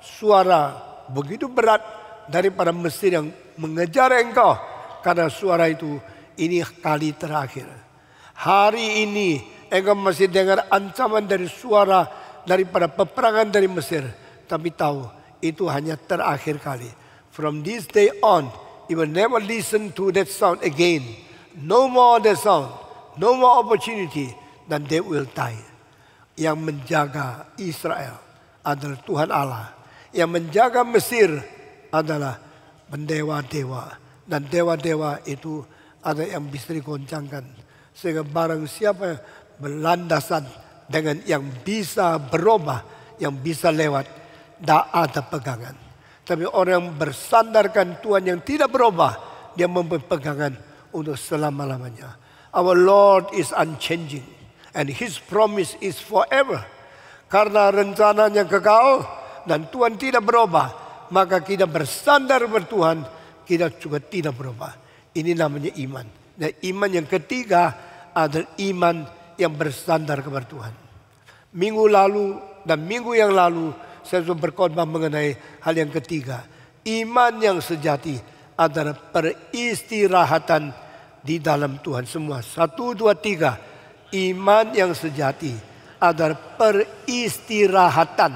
suara begitu berat daripada Mesir yang mengejar engkau. Karena suara itu ini kali terakhir. Hari ini engkau masih dengar ancaman dari suara daripada peperangan dari Mesir. Tapi tahu itu hanya terakhir kali From this day on, you will never listen to that sound again. No more that sound, no more opportunity, dan they will die. Yang menjaga Israel adalah Tuhan Allah. Yang menjaga Mesir adalah pendewa-dewa. Dan dewa-dewa itu ada yang bisa digoncangkan. Sehingga barang siapa berlandasan dengan yang bisa berubah, yang bisa lewat, tidak ada pegangan. Tapi orang yang bersandarkan Tuhan yang tidak berubah, dia mempunyai pegangan untuk selama-lamanya. Our Lord is unchanging and His promise is forever. Karena rencananya kekal dan Tuhan tidak berubah, maka kita bersandar bertuhan, kita juga tidak berubah. Ini namanya iman. Dan iman yang ketiga adalah iman yang bersandar kepada Tuhan. Minggu lalu dan minggu yang lalu saya sudah berkhotbah mengenai hal yang ketiga. Iman yang sejati adalah peristirahatan di dalam Tuhan semua. Satu, dua, tiga. Iman yang sejati adalah peristirahatan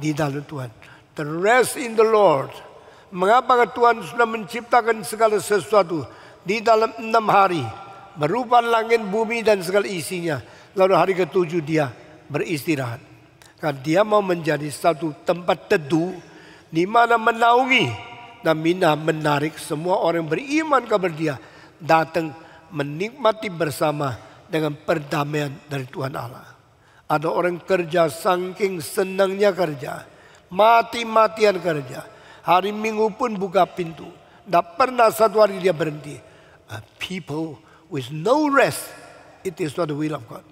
di dalam Tuhan. The rest in the Lord. Mengapa Tuhan sudah menciptakan segala sesuatu di dalam enam hari. Berupa langit, bumi dan segala isinya. Lalu hari ketujuh dia beristirahat. Karena dia mau menjadi satu tempat teduh di mana menaungi dan mina menarik semua orang beriman kepada dia datang menikmati bersama dengan perdamaian dari Tuhan Allah. Ada orang kerja saking senangnya kerja, mati-matian kerja. Hari Minggu pun buka pintu. Tidak pernah satu hari dia berhenti. A people with no rest, it is not the will of God.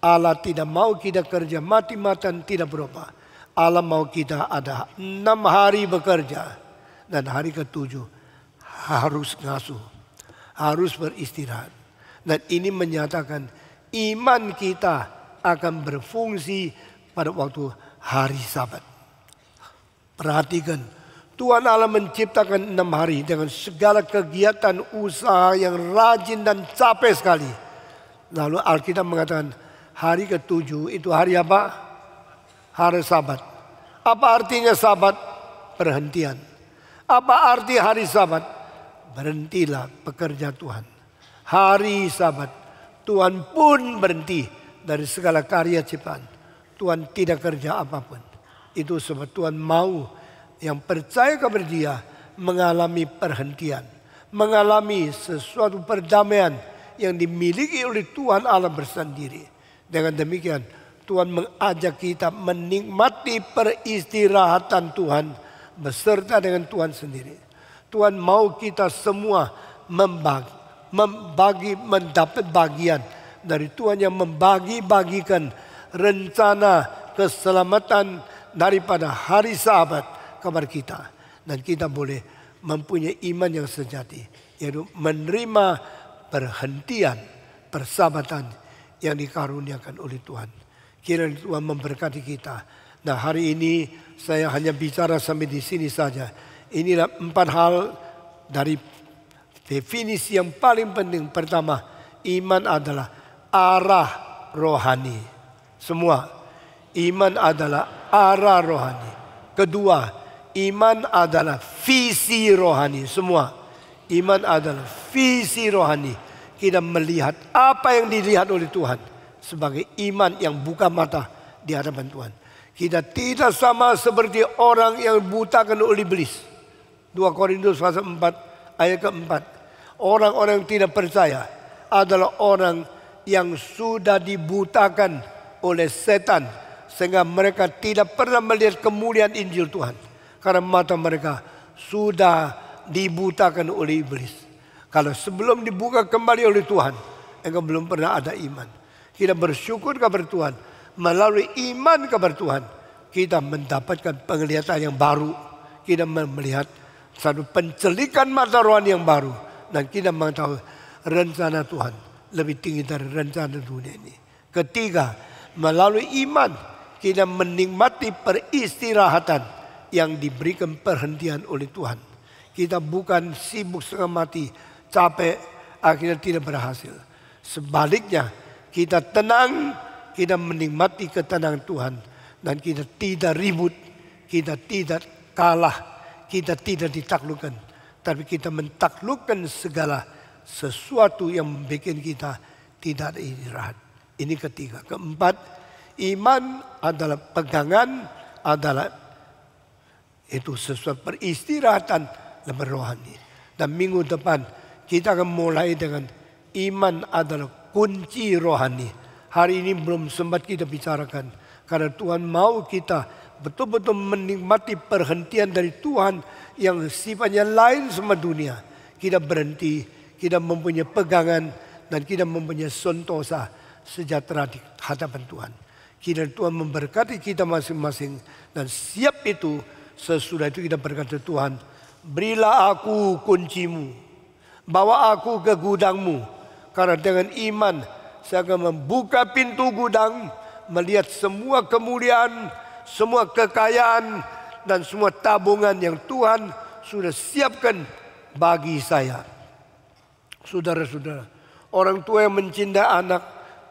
Allah tidak mau kita kerja mati-matian tidak berubah. Allah mau kita ada enam hari bekerja. Dan hari ketujuh harus ngasuh. Harus beristirahat. Dan ini menyatakan iman kita akan berfungsi pada waktu hari sabat. Perhatikan, Tuhan Allah menciptakan enam hari dengan segala kegiatan usaha yang rajin dan capek sekali. Lalu Alkitab mengatakan, hari ketujuh itu hari apa? Hari sabat. Apa artinya sabat? Perhentian. Apa arti hari sabat? Berhentilah pekerja Tuhan. Hari sabat. Tuhan pun berhenti dari segala karya ciptaan. Tuhan tidak kerja apapun. Itu sebab Tuhan mau yang percaya kepada dia mengalami perhentian. Mengalami sesuatu perdamaian yang dimiliki oleh Tuhan Allah bersendiri. Dengan demikian Tuhan mengajak kita menikmati peristirahatan Tuhan beserta dengan Tuhan sendiri. Tuhan mau kita semua membagi, membagi mendapat bagian dari Tuhan yang membagi-bagikan rencana keselamatan daripada hari Sabat kepada kita. Dan kita boleh mempunyai iman yang sejati. Yaitu menerima perhentian persahabatan yang dikaruniakan oleh Tuhan. Kiranya Tuhan memberkati kita. Nah hari ini saya hanya bicara sampai di sini saja. Inilah empat hal dari definisi yang paling penting. Pertama, iman adalah arah rohani. Semua, iman adalah arah rohani. Kedua, iman adalah visi rohani. Semua, iman adalah visi rohani kita melihat apa yang dilihat oleh Tuhan sebagai iman yang buka mata di hadapan Tuhan. Kita tidak sama seperti orang yang butakan oleh iblis. 2 Korintus pasal 4 ayat keempat. Orang-orang yang tidak percaya adalah orang yang sudah dibutakan oleh setan sehingga mereka tidak pernah melihat kemuliaan Injil Tuhan karena mata mereka sudah dibutakan oleh iblis. Kalau sebelum dibuka kembali oleh Tuhan, engkau belum pernah ada iman. Kita bersyukur kepada Tuhan. Melalui iman kepada Tuhan, kita mendapatkan penglihatan yang baru. Kita melihat satu pencelikan mata rohani yang baru. Dan kita mengetahui rencana Tuhan lebih tinggi dari rencana dunia ini. Ketiga, melalui iman kita menikmati peristirahatan yang diberikan perhentian oleh Tuhan. Kita bukan sibuk setengah mati capek, akhirnya tidak berhasil. Sebaliknya, kita tenang, kita menikmati ketenangan Tuhan. Dan kita tidak ribut, kita tidak kalah, kita tidak ditaklukkan. Tapi kita mentaklukkan segala sesuatu yang membuat kita tidak istirahat. Ini ketiga. Keempat, iman adalah pegangan, adalah itu sesuatu peristirahatan dan rohani. Dan minggu depan kita akan mulai dengan iman adalah kunci rohani. Hari ini belum sempat kita bicarakan. Karena Tuhan mau kita betul-betul menikmati perhentian dari Tuhan yang sifatnya lain sama dunia. Kita berhenti, kita mempunyai pegangan dan kita mempunyai sentosa sejahtera di hadapan Tuhan. Kita Tuhan memberkati kita masing-masing dan siap itu sesudah itu kita berkata Tuhan, berilah aku kuncimu bawa aku ke gudangmu. Karena dengan iman saya akan membuka pintu gudang, melihat semua kemuliaan, semua kekayaan, dan semua tabungan yang Tuhan sudah siapkan bagi saya. Saudara-saudara, orang tua yang mencintai anak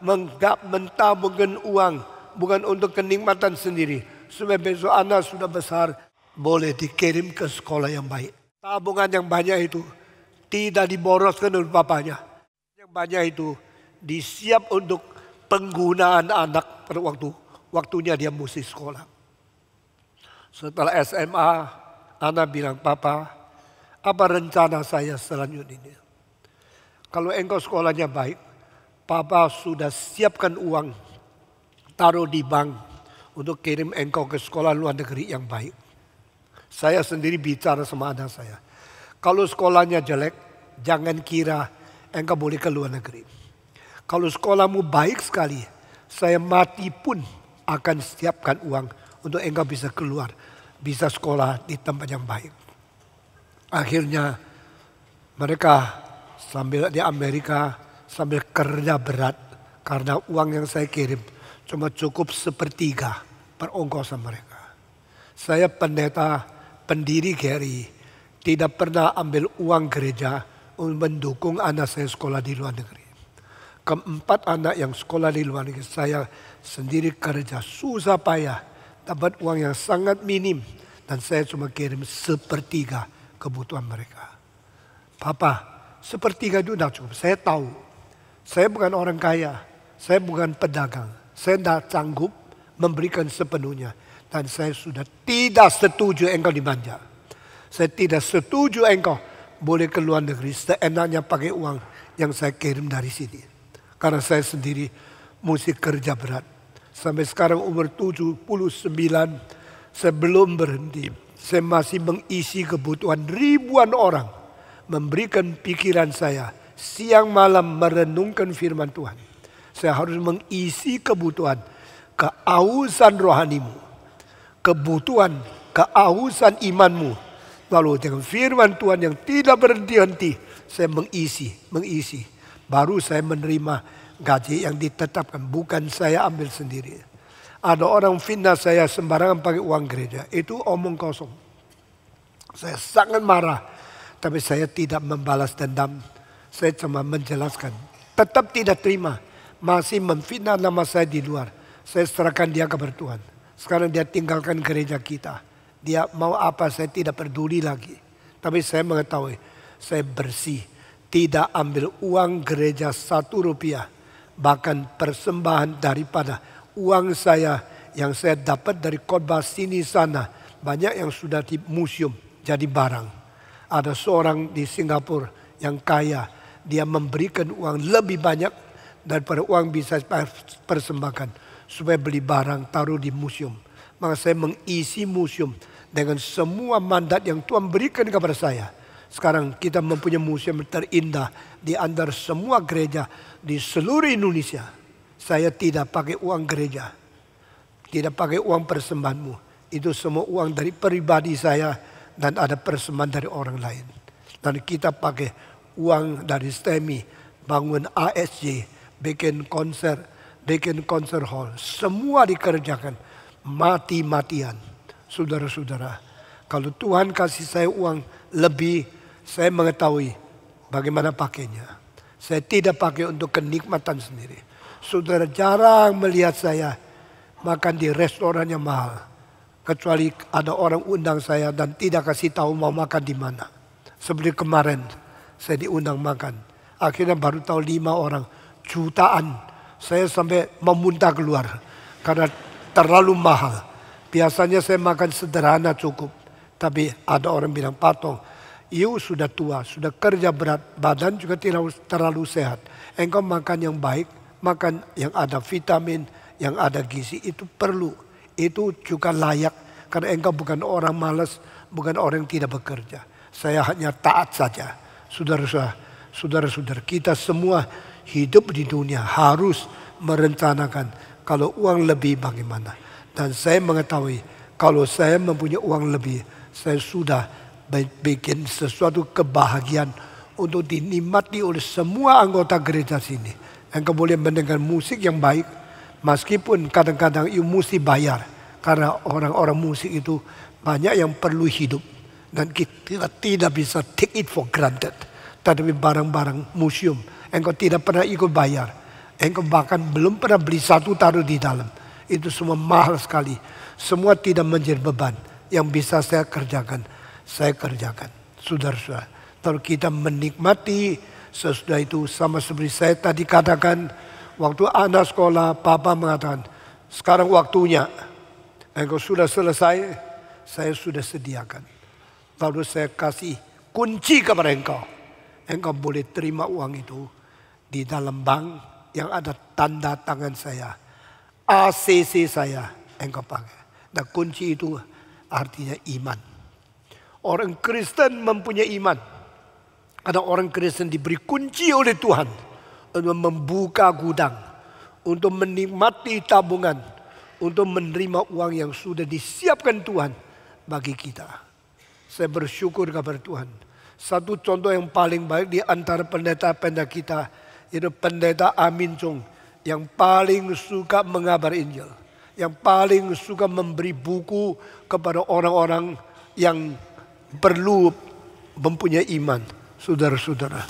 menggap mentabungkan uang bukan untuk kenikmatan sendiri. Supaya besok anak sudah besar boleh dikirim ke sekolah yang baik. Tabungan yang banyak itu tidak diboroskan oleh papanya Yang banyak itu disiap untuk penggunaan anak pada waktu waktunya dia mesti sekolah. Setelah SMA, anak bilang, Papa, apa rencana saya selanjutnya ini? Kalau engkau sekolahnya baik, Papa sudah siapkan uang taruh di bank untuk kirim engkau ke sekolah luar negeri yang baik. Saya sendiri bicara sama anak saya. Kalau sekolahnya jelek, jangan kira engkau boleh ke luar negeri. Kalau sekolahmu baik sekali, saya mati pun akan siapkan uang untuk engkau bisa keluar, bisa sekolah di tempat yang baik. Akhirnya mereka sambil di Amerika sambil kerja berat karena uang yang saya kirim cuma cukup sepertiga perongkosan mereka. Saya pendeta pendiri Gary tidak pernah ambil uang gereja untuk mendukung anak saya sekolah di luar negeri. Keempat anak yang sekolah di luar negeri saya sendiri kerja susah payah. Dapat uang yang sangat minim. Dan saya cuma kirim sepertiga kebutuhan mereka. Papa, sepertiga itu tidak cukup. Saya tahu. Saya bukan orang kaya. Saya bukan pedagang. Saya tidak canggup memberikan sepenuhnya. Dan saya sudah tidak setuju engkau dimanja. Saya tidak setuju engkau boleh keluar negeri seenaknya pakai uang yang saya kirim dari sini. Karena saya sendiri mesti kerja berat. Sampai sekarang umur 79 sebelum berhenti. Saya masih mengisi kebutuhan ribuan orang. Memberikan pikiran saya siang malam merenungkan firman Tuhan. Saya harus mengisi kebutuhan keausan rohanimu. Kebutuhan keausan imanmu Lalu dengan firman Tuhan yang tidak berhenti-henti, saya mengisi, mengisi. Baru saya menerima gaji yang ditetapkan, bukan saya ambil sendiri. Ada orang fitnah saya sembarangan pakai uang gereja, itu omong kosong. Saya sangat marah, tapi saya tidak membalas dendam. Saya cuma menjelaskan, tetap tidak terima, masih memfitnah nama saya di luar. Saya serahkan dia kepada Tuhan. Sekarang dia tinggalkan gereja kita dia mau apa saya tidak peduli lagi. Tapi saya mengetahui saya bersih. Tidak ambil uang gereja satu rupiah. Bahkan persembahan daripada uang saya yang saya dapat dari khotbah sini sana. Banyak yang sudah di museum jadi barang. Ada seorang di Singapura yang kaya. Dia memberikan uang lebih banyak daripada uang bisa persembahkan. Supaya beli barang taruh di museum maka saya mengisi museum dengan semua mandat yang Tuhan berikan kepada saya. Sekarang kita mempunyai museum terindah di antara semua gereja di seluruh Indonesia. Saya tidak pakai uang gereja. Tidak pakai uang persembahanmu. Itu semua uang dari pribadi saya dan ada persembahan dari orang lain. Dan kita pakai uang dari STEMI, bangun ASJ, bikin konser, bikin konser hall. Semua dikerjakan mati-matian. Saudara-saudara, kalau Tuhan kasih saya uang lebih, saya mengetahui bagaimana pakainya. Saya tidak pakai untuk kenikmatan sendiri. Saudara jarang melihat saya makan di restoran yang mahal. Kecuali ada orang undang saya dan tidak kasih tahu mau makan di mana. Seperti kemarin saya diundang makan. Akhirnya baru tahu lima orang. Jutaan. Saya sampai memuntah keluar. Karena terlalu mahal. Biasanya saya makan sederhana cukup. Tapi ada orang bilang, patung, you sudah tua, sudah kerja berat, badan juga tidak terlalu sehat. Engkau makan yang baik, makan yang ada vitamin, yang ada gizi, itu perlu. Itu juga layak, karena engkau bukan orang malas, bukan orang yang tidak bekerja. Saya hanya taat saja. Saudara-saudara, saudara-saudara kita semua hidup di dunia harus merencanakan kalau uang lebih bagaimana? Dan saya mengetahui kalau saya mempunyai uang lebih, saya sudah bikin sesuatu kebahagiaan untuk dinikmati oleh semua anggota gereja sini. Yang boleh mendengar musik yang baik, meskipun kadang-kadang you mesti bayar. Karena orang-orang musik itu banyak yang perlu hidup. Dan kita tidak bisa take it for granted. Tetapi barang-barang museum, engkau tidak pernah ikut bayar Engkau bahkan belum pernah beli satu taruh di dalam. Itu semua mahal sekali. Semua tidak menjadi beban. Yang bisa saya kerjakan, saya kerjakan. Saudara-saudara, kalau kita menikmati sesudah itu sama seperti saya tadi katakan, waktu anak sekolah, papa mengatakan, sekarang waktunya. Engkau sudah selesai, saya sudah sediakan. Lalu saya kasih kunci kepada engkau. Engkau boleh terima uang itu di dalam bank yang ada tanda tangan saya. ACC saya engkau pakai. Dan kunci itu artinya iman. Orang Kristen mempunyai iman. Karena orang Kristen diberi kunci oleh Tuhan untuk membuka gudang, untuk menikmati tabungan, untuk menerima uang yang sudah disiapkan Tuhan bagi kita. Saya bersyukur kepada Tuhan. Satu contoh yang paling baik di antara pendeta-pendeta kita itu pendeta Amin Chung yang paling suka mengabar Injil. Yang paling suka memberi buku kepada orang-orang yang perlu mempunyai iman. Saudara-saudara,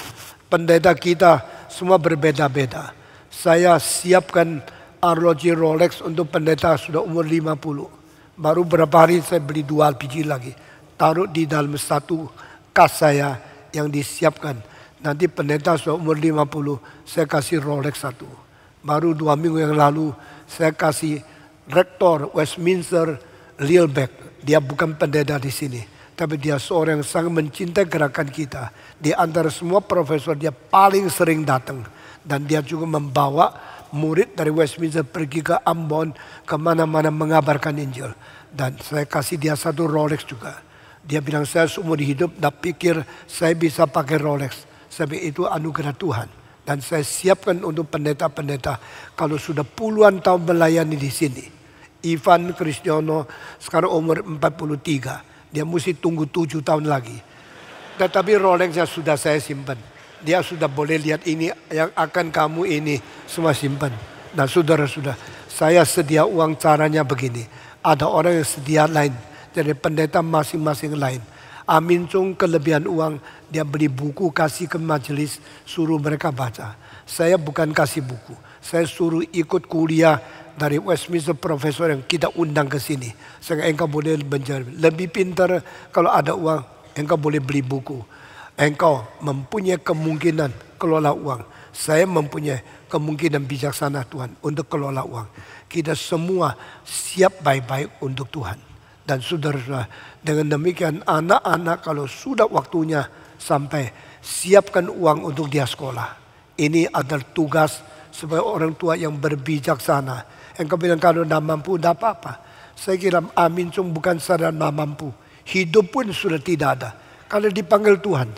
pendeta kita semua berbeda-beda. Saya siapkan arloji Rolex untuk pendeta sudah umur 50. Baru berapa hari saya beli dua biji lagi. Taruh di dalam satu kas saya yang disiapkan Nanti pendeta sudah umur 50, saya kasih Rolex satu. Baru dua minggu yang lalu saya kasih rektor Westminster Lilbeck. Dia bukan pendeta di sini. Tapi dia seorang yang sangat mencintai gerakan kita. Di antara semua profesor dia paling sering datang. Dan dia juga membawa murid dari Westminster pergi ke Ambon. Kemana-mana mengabarkan Injil. Dan saya kasih dia satu Rolex juga. Dia bilang saya seumur hidup tidak pikir saya bisa pakai Rolex. Saya itu anugerah Tuhan. Dan saya siapkan untuk pendeta-pendeta kalau sudah puluhan tahun melayani di sini. Ivan Kristiono sekarang umur 43. Dia mesti tunggu tujuh tahun lagi. Tetapi Rolexnya sudah saya simpan. Dia sudah boleh lihat ini yang akan kamu ini semua simpan. Nah saudara sudah, saya sedia uang caranya begini. Ada orang yang sedia lain. Jadi pendeta masing-masing lain. Amin Cung kelebihan uang. Dia beli buku kasih ke majelis suruh mereka baca. Saya bukan kasih buku. Saya suruh ikut kuliah dari Westminster profesor yang kita undang ke sini. Sehingga engkau boleh menjadi lebih pintar kalau ada uang. Engkau boleh beli buku. Engkau mempunyai kemungkinan kelola uang. Saya mempunyai kemungkinan bijaksana Tuhan untuk kelola uang. Kita semua siap baik-baik untuk Tuhan. Dan saudara dengan demikian anak-anak kalau sudah waktunya sampai siapkan uang untuk dia sekolah. Ini adalah tugas sebagai orang tua yang berbijaksana. Yang bilang kalau tidak mampu tidak apa-apa. Saya kira amin cung bukan sadar tidak mampu. Hidup pun sudah tidak ada. Kalau dipanggil Tuhan.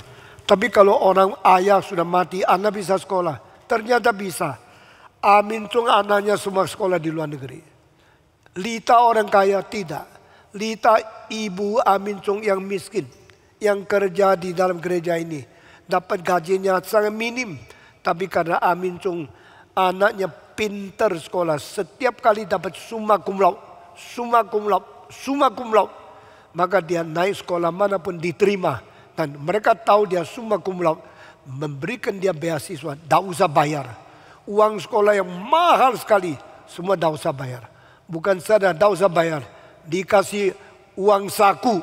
Tapi kalau orang ayah sudah mati, anak bisa sekolah. Ternyata bisa. Amin cung anaknya semua sekolah di luar negeri. Lita orang kaya tidak. Lita ibu Amin Chung yang miskin yang kerja di dalam gereja ini dapat gajinya sangat minim tapi karena Amin Chung anaknya pinter sekolah setiap kali dapat summa cum laude summa cum laude maka dia naik sekolah manapun diterima dan mereka tahu dia summa cum memberikan dia beasiswa tidak usah bayar uang sekolah yang mahal sekali semua tidak usah bayar bukan saja tidak usah bayar dikasih uang saku.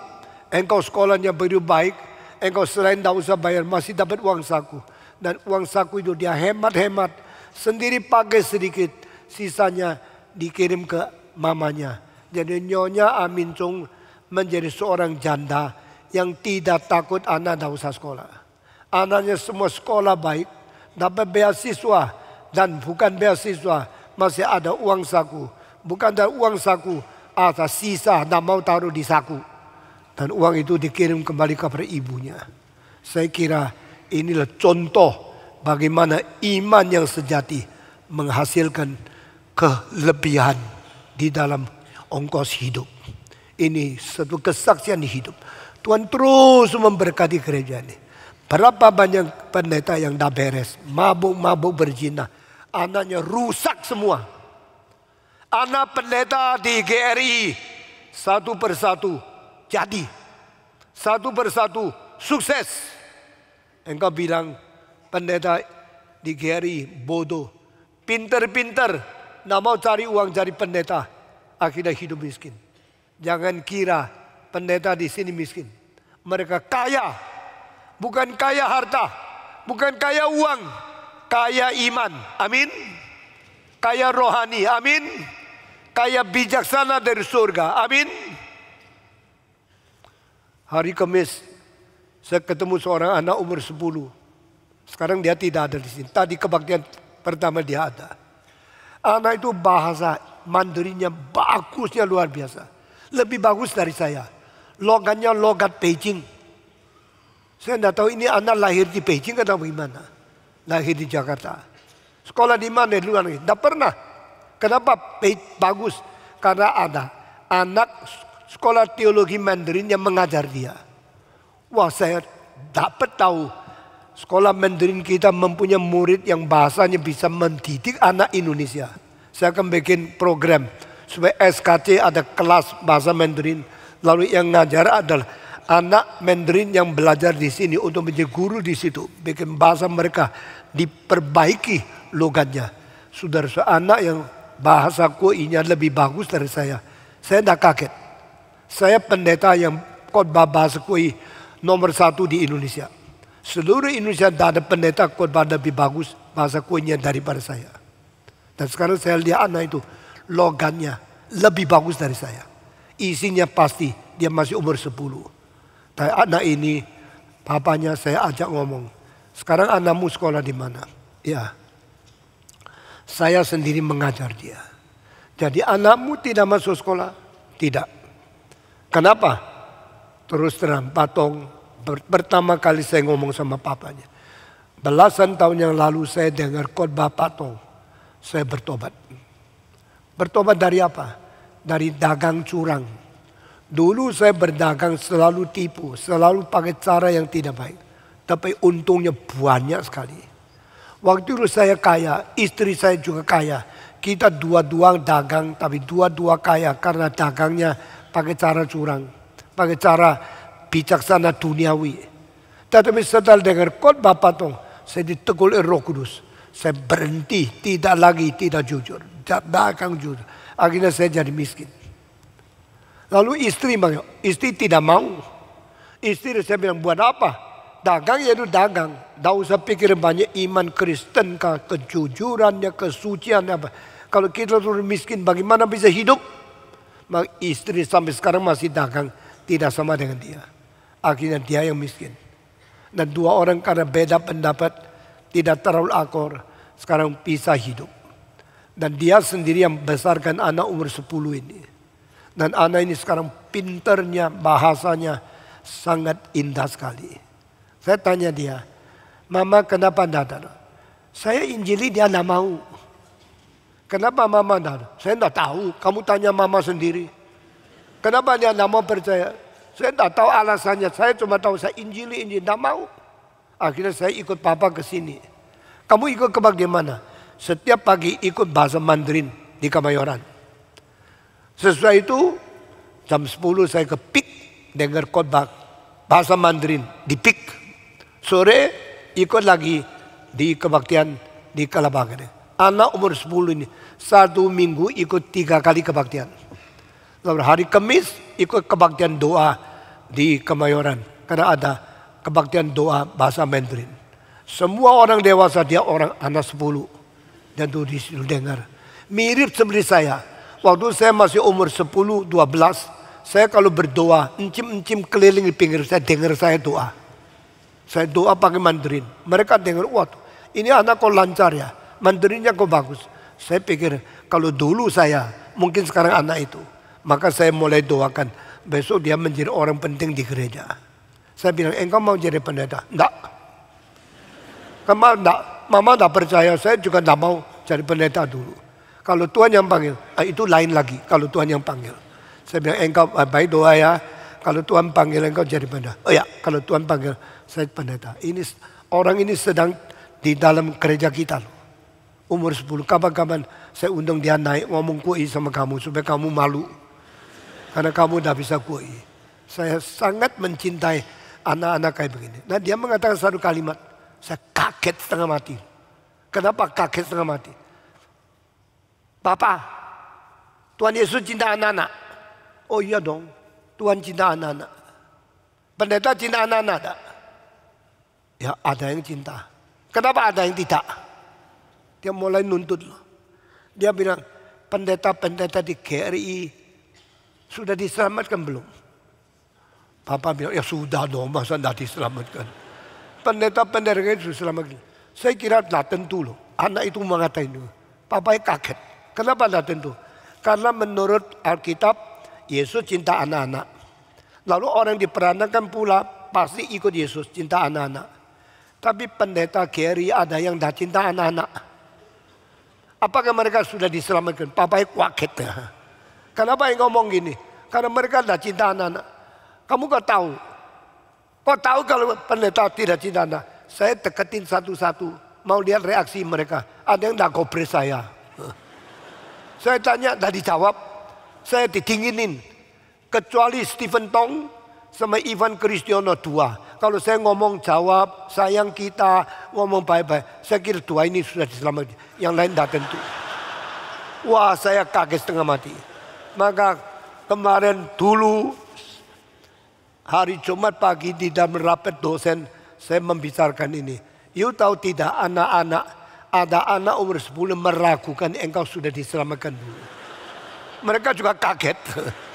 Engkau sekolahnya begitu baik, engkau selain tidak usah bayar, masih dapat uang saku. Dan uang saku itu dia hemat-hemat, sendiri pakai sedikit, sisanya dikirim ke mamanya. Jadi nyonya Amin Chung menjadi seorang janda yang tidak takut anak tidak usah sekolah. Anaknya semua sekolah baik, dapat beasiswa dan bukan beasiswa masih ada uang saku. Bukan ada uang saku, atas sisa dan mau taruh di saku. Dan uang itu dikirim kembali kepada ibunya. Saya kira inilah contoh bagaimana iman yang sejati menghasilkan kelebihan di dalam ongkos hidup. Ini satu kesaksian di hidup. Tuhan terus memberkati gereja ini. Berapa banyak pendeta yang dah beres, mabuk-mabuk berzina, anaknya rusak semua. Anak pendeta di GRI satu persatu jadi. Satu persatu sukses. Engkau bilang pendeta di GRI bodoh. Pinter-pinter. Nggak mau cari uang cari pendeta. Akhirnya hidup miskin. Jangan kira pendeta di sini miskin. Mereka kaya. Bukan kaya harta. Bukan kaya uang. Kaya iman. Amin. Kaya rohani. Amin. Kaya bijaksana dari surga. Amin. Hari Kamis saya ketemu seorang anak umur 10. Sekarang dia tidak ada di sini. Tadi kebaktian pertama dia ada. Anak itu bahasa mandirinya bagusnya luar biasa. Lebih bagus dari saya. Logatnya logat Beijing. Saya tidak tahu ini anak lahir di Beijing atau bagaimana. Lahir di Jakarta. Sekolah di mana dulu Tidak pernah. Kenapa bagus? Karena ada anak sekolah teologi Mandarin yang mengajar dia. Wah saya dapat tahu sekolah Mandarin kita mempunyai murid yang bahasanya bisa mendidik anak Indonesia. Saya akan bikin program supaya SKC ada kelas bahasa Mandarin. Lalu yang ngajar adalah anak Mandarin yang belajar di sini untuk menjadi guru di situ. Bikin bahasa mereka diperbaiki logatnya. Sudah anak yang bahasa koinya lebih bagus dari saya. Saya tidak kaget. Saya pendeta yang khotbah bahasa koi nomor satu di Indonesia. Seluruh Indonesia tidak ada pendeta khotbah lebih bagus bahasa koinya daripada saya. Dan sekarang saya lihat anak itu logannya lebih bagus dari saya. Isinya pasti dia masih umur 10. Tapi anak ini papanya saya ajak ngomong. Sekarang anakmu sekolah di mana? Ya, saya sendiri mengajar dia. Jadi anakmu tidak masuk sekolah? Tidak. Kenapa? Terus terang, Patong pertama kali saya ngomong sama papanya. Belasan tahun yang lalu saya dengar khotbah Patong. Saya bertobat. Bertobat dari apa? Dari dagang curang. Dulu saya berdagang selalu tipu, selalu pakai cara yang tidak baik. Tapi untungnya banyak sekali. Waktu itu saya kaya, istri saya juga kaya. Kita dua-dua dagang, tapi dua-dua kaya karena dagangnya pakai cara curang, pakai cara bijaksana duniawi. Tetapi setelah dengar bapak tuh, saya ditegur oleh Roh Kudus. Saya berhenti, tidak lagi tidak jujur, tidak dagang jujur. Akhirnya saya jadi miskin. Lalu istri bang, istri tidak mau. Istri saya bilang buat apa? Dagang yaitu dagang. Tidak usah pikir banyak iman Kristen, kah, kejujurannya, kesuciannya. Apa. Kalau kita turun miskin bagaimana bisa hidup? Maka istri sampai sekarang masih dagang. Tidak sama dengan dia. Akhirnya dia yang miskin. Dan dua orang karena beda pendapat tidak terlalu akor. Sekarang bisa hidup. Dan dia sendiri yang besarkan anak umur 10 ini. Dan anak ini sekarang pinternya, bahasanya sangat indah sekali. Saya tanya dia, Mama kenapa tidak? datang? Saya injili dia tidak mau. Kenapa mama datang? Saya tidak tahu, kamu tanya mama sendiri. Kenapa dia tidak mau percaya? Saya tidak tahu alasannya, saya cuma tahu saya injili, injili, tidak mau. Akhirnya saya ikut papa ke sini. Kamu ikut ke bagaimana? Setiap pagi ikut bahasa Mandarin di Kemayoran. Sesudah itu jam 10 saya ke PIK dengar khotbah bahasa Mandarin di PIK sore ikut lagi di kebaktian di Kalabagare. Anak umur 10 ini satu minggu ikut tiga kali kebaktian. Lalu hari Kamis ikut kebaktian doa di Kemayoran karena ada kebaktian doa bahasa Mandarin. Semua orang dewasa dia orang anak 10 dan tuh disitu dengar. Mirip seperti saya. Waktu saya masih umur 10, 12, saya kalau berdoa, encim-encim keliling di pinggir saya, dengar saya doa. Saya doa pakai Mandarin. Mereka dengar, wah ini anak kok lancar ya. Mandarinnya kok bagus. Saya pikir kalau dulu saya, mungkin sekarang anak itu. Maka saya mulai doakan. Besok dia menjadi orang penting di gereja. Saya bilang, eh, engkau mau jadi pendeta? Enggak. Kamu enggak. Mama enggak percaya, saya juga tidak mau jadi pendeta dulu. Kalau Tuhan yang panggil, ah, itu lain lagi kalau Tuhan yang panggil. Saya bilang, engkau ah, baik doa ya. Kalau Tuhan panggil engkau jadi pendeta. Oh ya, kalau Tuhan panggil, saya Pendeta, ini orang ini sedang di dalam gereja kita loh. Umur 10, kapan-kapan saya undang dia naik ngomong kui sama kamu supaya kamu malu. Karena kamu udah bisa kui. Saya sangat mencintai anak-anak kayak begini. Nah dia mengatakan satu kalimat, saya kaget setengah mati. Kenapa kaget setengah mati? Papa, Tuhan Yesus cinta anak-anak. Oh iya dong, Tuhan cinta anak-anak. Pendeta cinta anak-anak Ya ada yang cinta. Kenapa ada yang tidak? Dia mulai nuntut Dia bilang, pendeta-pendeta di KRI sudah diselamatkan belum? Papa bilang, ya sudah dong, masa tidak diselamatkan? Pendeta-pendeta itu sudah diselamatkan. Saya kira tidak tentu loh. Anak itu mengatakan, papa kaget. Kenapa tidak tentu? Karena menurut Alkitab, Yesus cinta anak-anak. Lalu orang diperanakan pula pasti ikut Yesus cinta anak-anak. Tapi pendeta Gary ada yang dah cinta anak-anak. Apakah mereka sudah diselamatkan? Papa kaget ya. Kenapa yang ngomong gini? Karena mereka dah cinta anak-anak. Kamu kok tahu? Kok tahu kalau pendeta tidak cinta anak? Saya deketin satu-satu. Mau lihat reaksi mereka. Ada yang dah gobres saya. Saya tanya, dah dijawab. Saya ditinginin. Kecuali Stephen Tong, sama Ivan Kristiono dua. Kalau saya ngomong jawab, sayang kita, ngomong baik-baik. Saya kira dua ini sudah diselamatkan. Yang lain tidak tentu. Wah saya kaget setengah mati. Maka kemarin dulu hari Jumat pagi di dalam rapat dosen saya membicarakan ini. You tahu tidak anak-anak ada anak umur 10 meragukan engkau sudah diselamatkan dulu. Mereka juga kaget.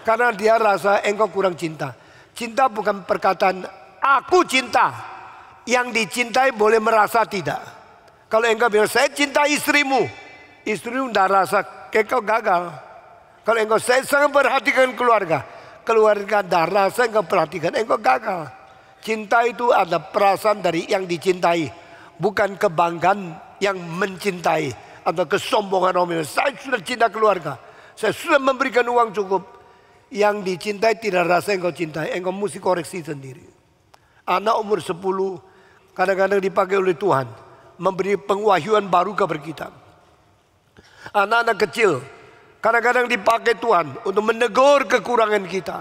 Karena dia rasa engkau kurang cinta. Cinta bukan perkataan aku cinta. Yang dicintai boleh merasa tidak. Kalau engkau bilang saya cinta istrimu. Istrimu tidak rasa engkau gagal. Kalau engkau saya sangat perhatikan keluarga. Keluarga tidak rasa engkau perhatikan engkau gagal. Cinta itu ada perasaan dari yang dicintai. Bukan kebanggaan yang mencintai. Atau kesombongan orang Saya sudah cinta keluarga. Saya sudah memberikan uang cukup yang dicintai tidak rasa engkau cintai. Engkau eh, mesti koreksi sendiri. Anak umur 10 kadang-kadang dipakai oleh Tuhan. Memberi pengwahyuan baru kepada kita. Anak-anak kecil kadang-kadang dipakai Tuhan untuk menegur kekurangan kita.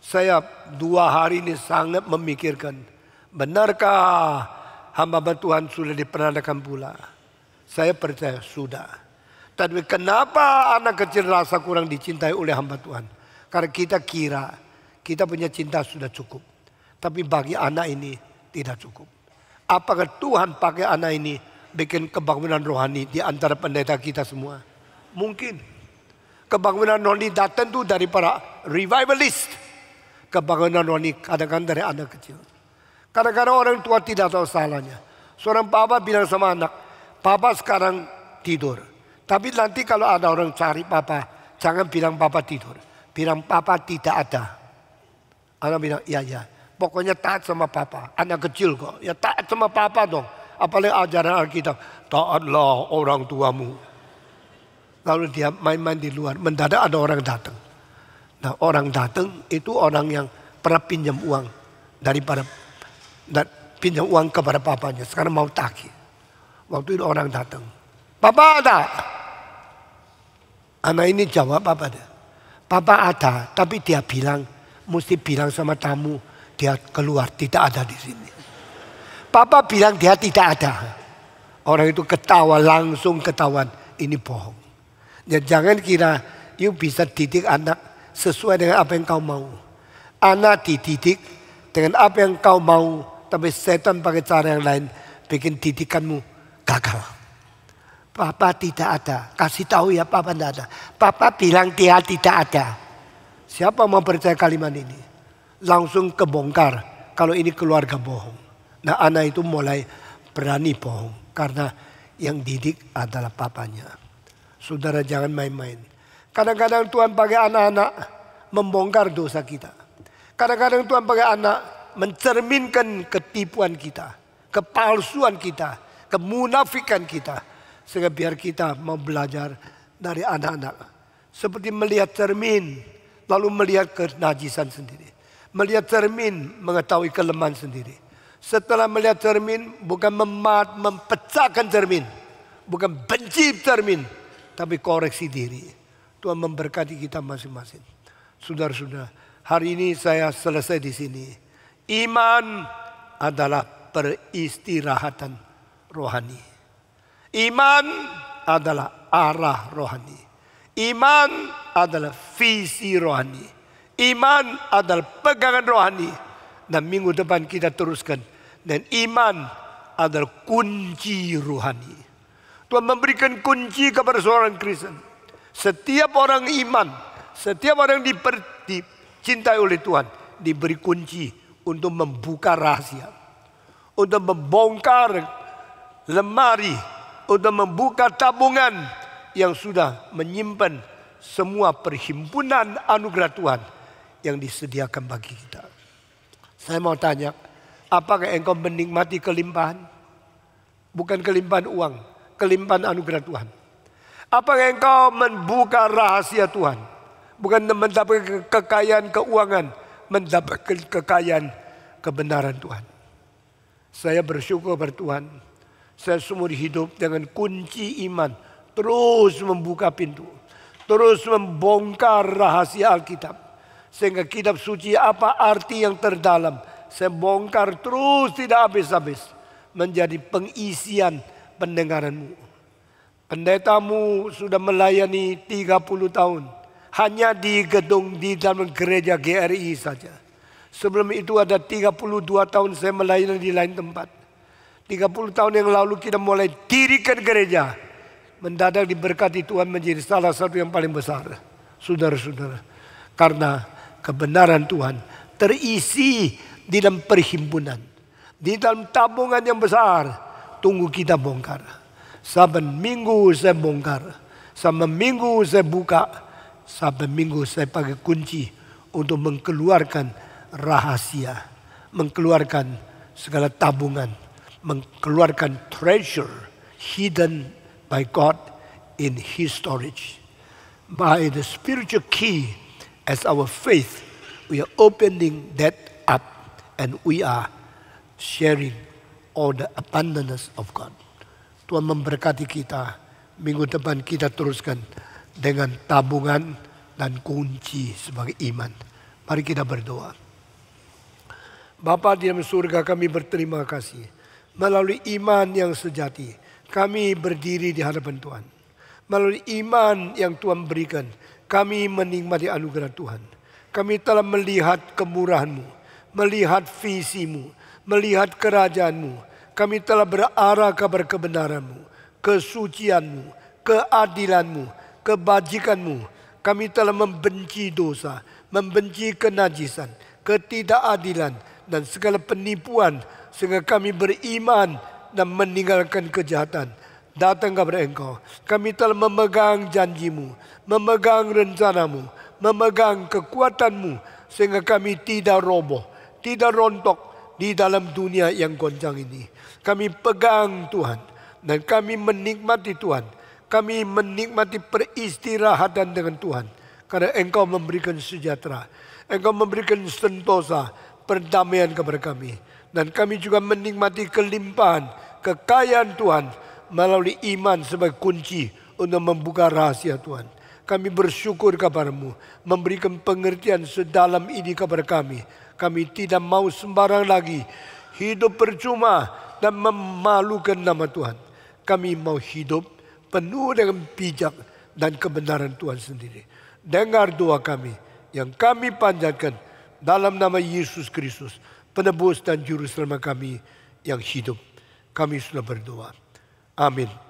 Saya dua hari ini sangat memikirkan. Benarkah hamba Tuhan sudah diperanakan pula? Saya percaya sudah. Tapi kenapa anak kecil rasa kurang dicintai oleh hamba Tuhan? Karena kita kira kita punya cinta sudah cukup. Tapi bagi anak ini tidak cukup. Apakah Tuhan pakai anak ini bikin kebangunan rohani di antara pendeta kita semua? Mungkin. Kebangunan rohani datang tuh dari para revivalist. Kebangunan rohani kadang-kadang dari anak kecil. Kadang-kadang orang tua tidak tahu salahnya. Seorang papa bilang sama anak, papa sekarang tidur. Tapi nanti kalau ada orang cari papa, jangan bilang papa tidur. Bilang papa tidak ada. Anak bilang iya iya. Pokoknya taat sama papa. Anak kecil kok. Ya taat sama papa dong. Apalagi ajaran Alkitab. Taatlah orang tuamu. Lalu dia main-main di luar. Mendadak ada orang datang. Nah orang datang itu orang yang pernah pinjam uang. Daripada dan pinjam uang kepada papanya. Sekarang mau taki. Waktu itu orang datang. Papa ada. Anak ini jawab apa dia? Papa ada, tapi dia bilang, mesti bilang sama tamu, dia keluar, tidak ada di sini. Papa bilang dia tidak ada. Orang itu ketawa langsung ketahuan, ini bohong. Ya, jangan kira you bisa didik anak sesuai dengan apa yang kau mau. Anak dididik dengan apa yang kau mau, tapi setan pakai cara yang lain bikin didikanmu gagal. Papa tidak ada. Kasih tahu ya Papa tidak ada. Papa bilang dia tidak ada. Siapa mau percaya kalimat ini? Langsung kebongkar kalau ini keluarga bohong. Nah anak itu mulai berani bohong. Karena yang didik adalah papanya. Saudara jangan main-main. Kadang-kadang Tuhan pakai anak-anak membongkar dosa kita. Kadang-kadang Tuhan pakai anak mencerminkan ketipuan kita, kepalsuan kita, kemunafikan kita. Sehingga biar kita mau belajar dari anak-anak. Seperti melihat cermin, lalu melihat kenajisan sendiri. Melihat cermin, mengetahui kelemahan sendiri. Setelah melihat cermin, bukan memat, mempecahkan cermin. Bukan benci cermin, tapi koreksi diri. Tuhan memberkati kita masing-masing. Saudara-saudara, hari ini saya selesai di sini. Iman adalah peristirahatan rohani. Iman adalah arah rohani. Iman adalah visi rohani. Iman adalah pegangan rohani. Dan minggu depan kita teruskan. Dan iman adalah kunci rohani. Tuhan memberikan kunci kepada seorang Kristen. Setiap orang iman, setiap orang dicintai oleh Tuhan, diberi kunci untuk membuka rahasia. Untuk membongkar lemari untuk membuka tabungan yang sudah menyimpan semua perhimpunan anugerah Tuhan yang disediakan bagi kita. Saya mau tanya, apakah engkau menikmati kelimpahan? Bukan kelimpahan uang, kelimpahan anugerah Tuhan. Apakah engkau membuka rahasia Tuhan? Bukan mendapatkan kekayaan keuangan, mendapatkan kekayaan kebenaran Tuhan. Saya bersyukur bertuhan saya seumur hidup dengan kunci iman. Terus membuka pintu. Terus membongkar rahasia Alkitab. Sehingga kitab suci apa arti yang terdalam. Saya bongkar terus tidak habis-habis. Menjadi pengisian pendengaranmu. Pendetamu sudah melayani 30 tahun. Hanya di gedung di dalam gereja GRI saja. Sebelum itu ada 32 tahun saya melayani di lain tempat. 30 tahun yang lalu kita mulai dirikan gereja. Mendadak diberkati Tuhan menjadi salah satu yang paling besar. Saudara-saudara. Karena kebenaran Tuhan terisi di dalam perhimpunan. Di dalam tabungan yang besar. Tunggu kita bongkar. Saban minggu saya bongkar. Sama minggu saya buka. Saban minggu saya pakai kunci untuk mengeluarkan rahasia. Mengeluarkan segala tabungan mengeluarkan treasure hidden by God in His storage. By the spiritual key, as our faith, we are opening that up and we are sharing all the abundance of God. Tuhan memberkati kita. Minggu depan kita teruskan dengan tabungan dan kunci sebagai iman. Mari kita berdoa. Bapa di dalam surga kami berterima kasih melalui iman yang sejati kami berdiri di hadapan Tuhan. Melalui iman yang Tuhan berikan, kami menikmati anugerah Tuhan. Kami telah melihat kemurahan-Mu, melihat visimu, melihat kerajaan-Mu. Kami telah berarah kabar kebenaran-Mu, kesucian-Mu, keadilan-Mu, kebajikan-Mu. Kami telah membenci dosa, membenci kenajisan, ketidakadilan, dan segala penipuan sehingga kami beriman dan meninggalkan kejahatan. Datang kepada engkau. Kami telah memegang janjimu. Memegang rencanamu. Memegang kekuatanmu. Sehingga kami tidak roboh. Tidak rontok di dalam dunia yang goncang ini. Kami pegang Tuhan. Dan kami menikmati Tuhan. Kami menikmati peristirahatan dengan Tuhan. Karena engkau memberikan sejahtera. Engkau memberikan sentosa, perdamaian kepada kami. Dan kami juga menikmati kelimpahan, kekayaan Tuhan melalui iman sebagai kunci untuk membuka rahasia Tuhan. Kami bersyukur kepadamu, memberikan pengertian sedalam ini kepada kami. Kami tidak mau sembarang lagi hidup percuma dan memalukan nama Tuhan. Kami mau hidup penuh dengan bijak dan kebenaran Tuhan sendiri. Dengar doa kami yang kami panjatkan dalam nama Yesus Kristus penebus dan juru selamat kami yang hidup. Kami sudah berdoa. Amin.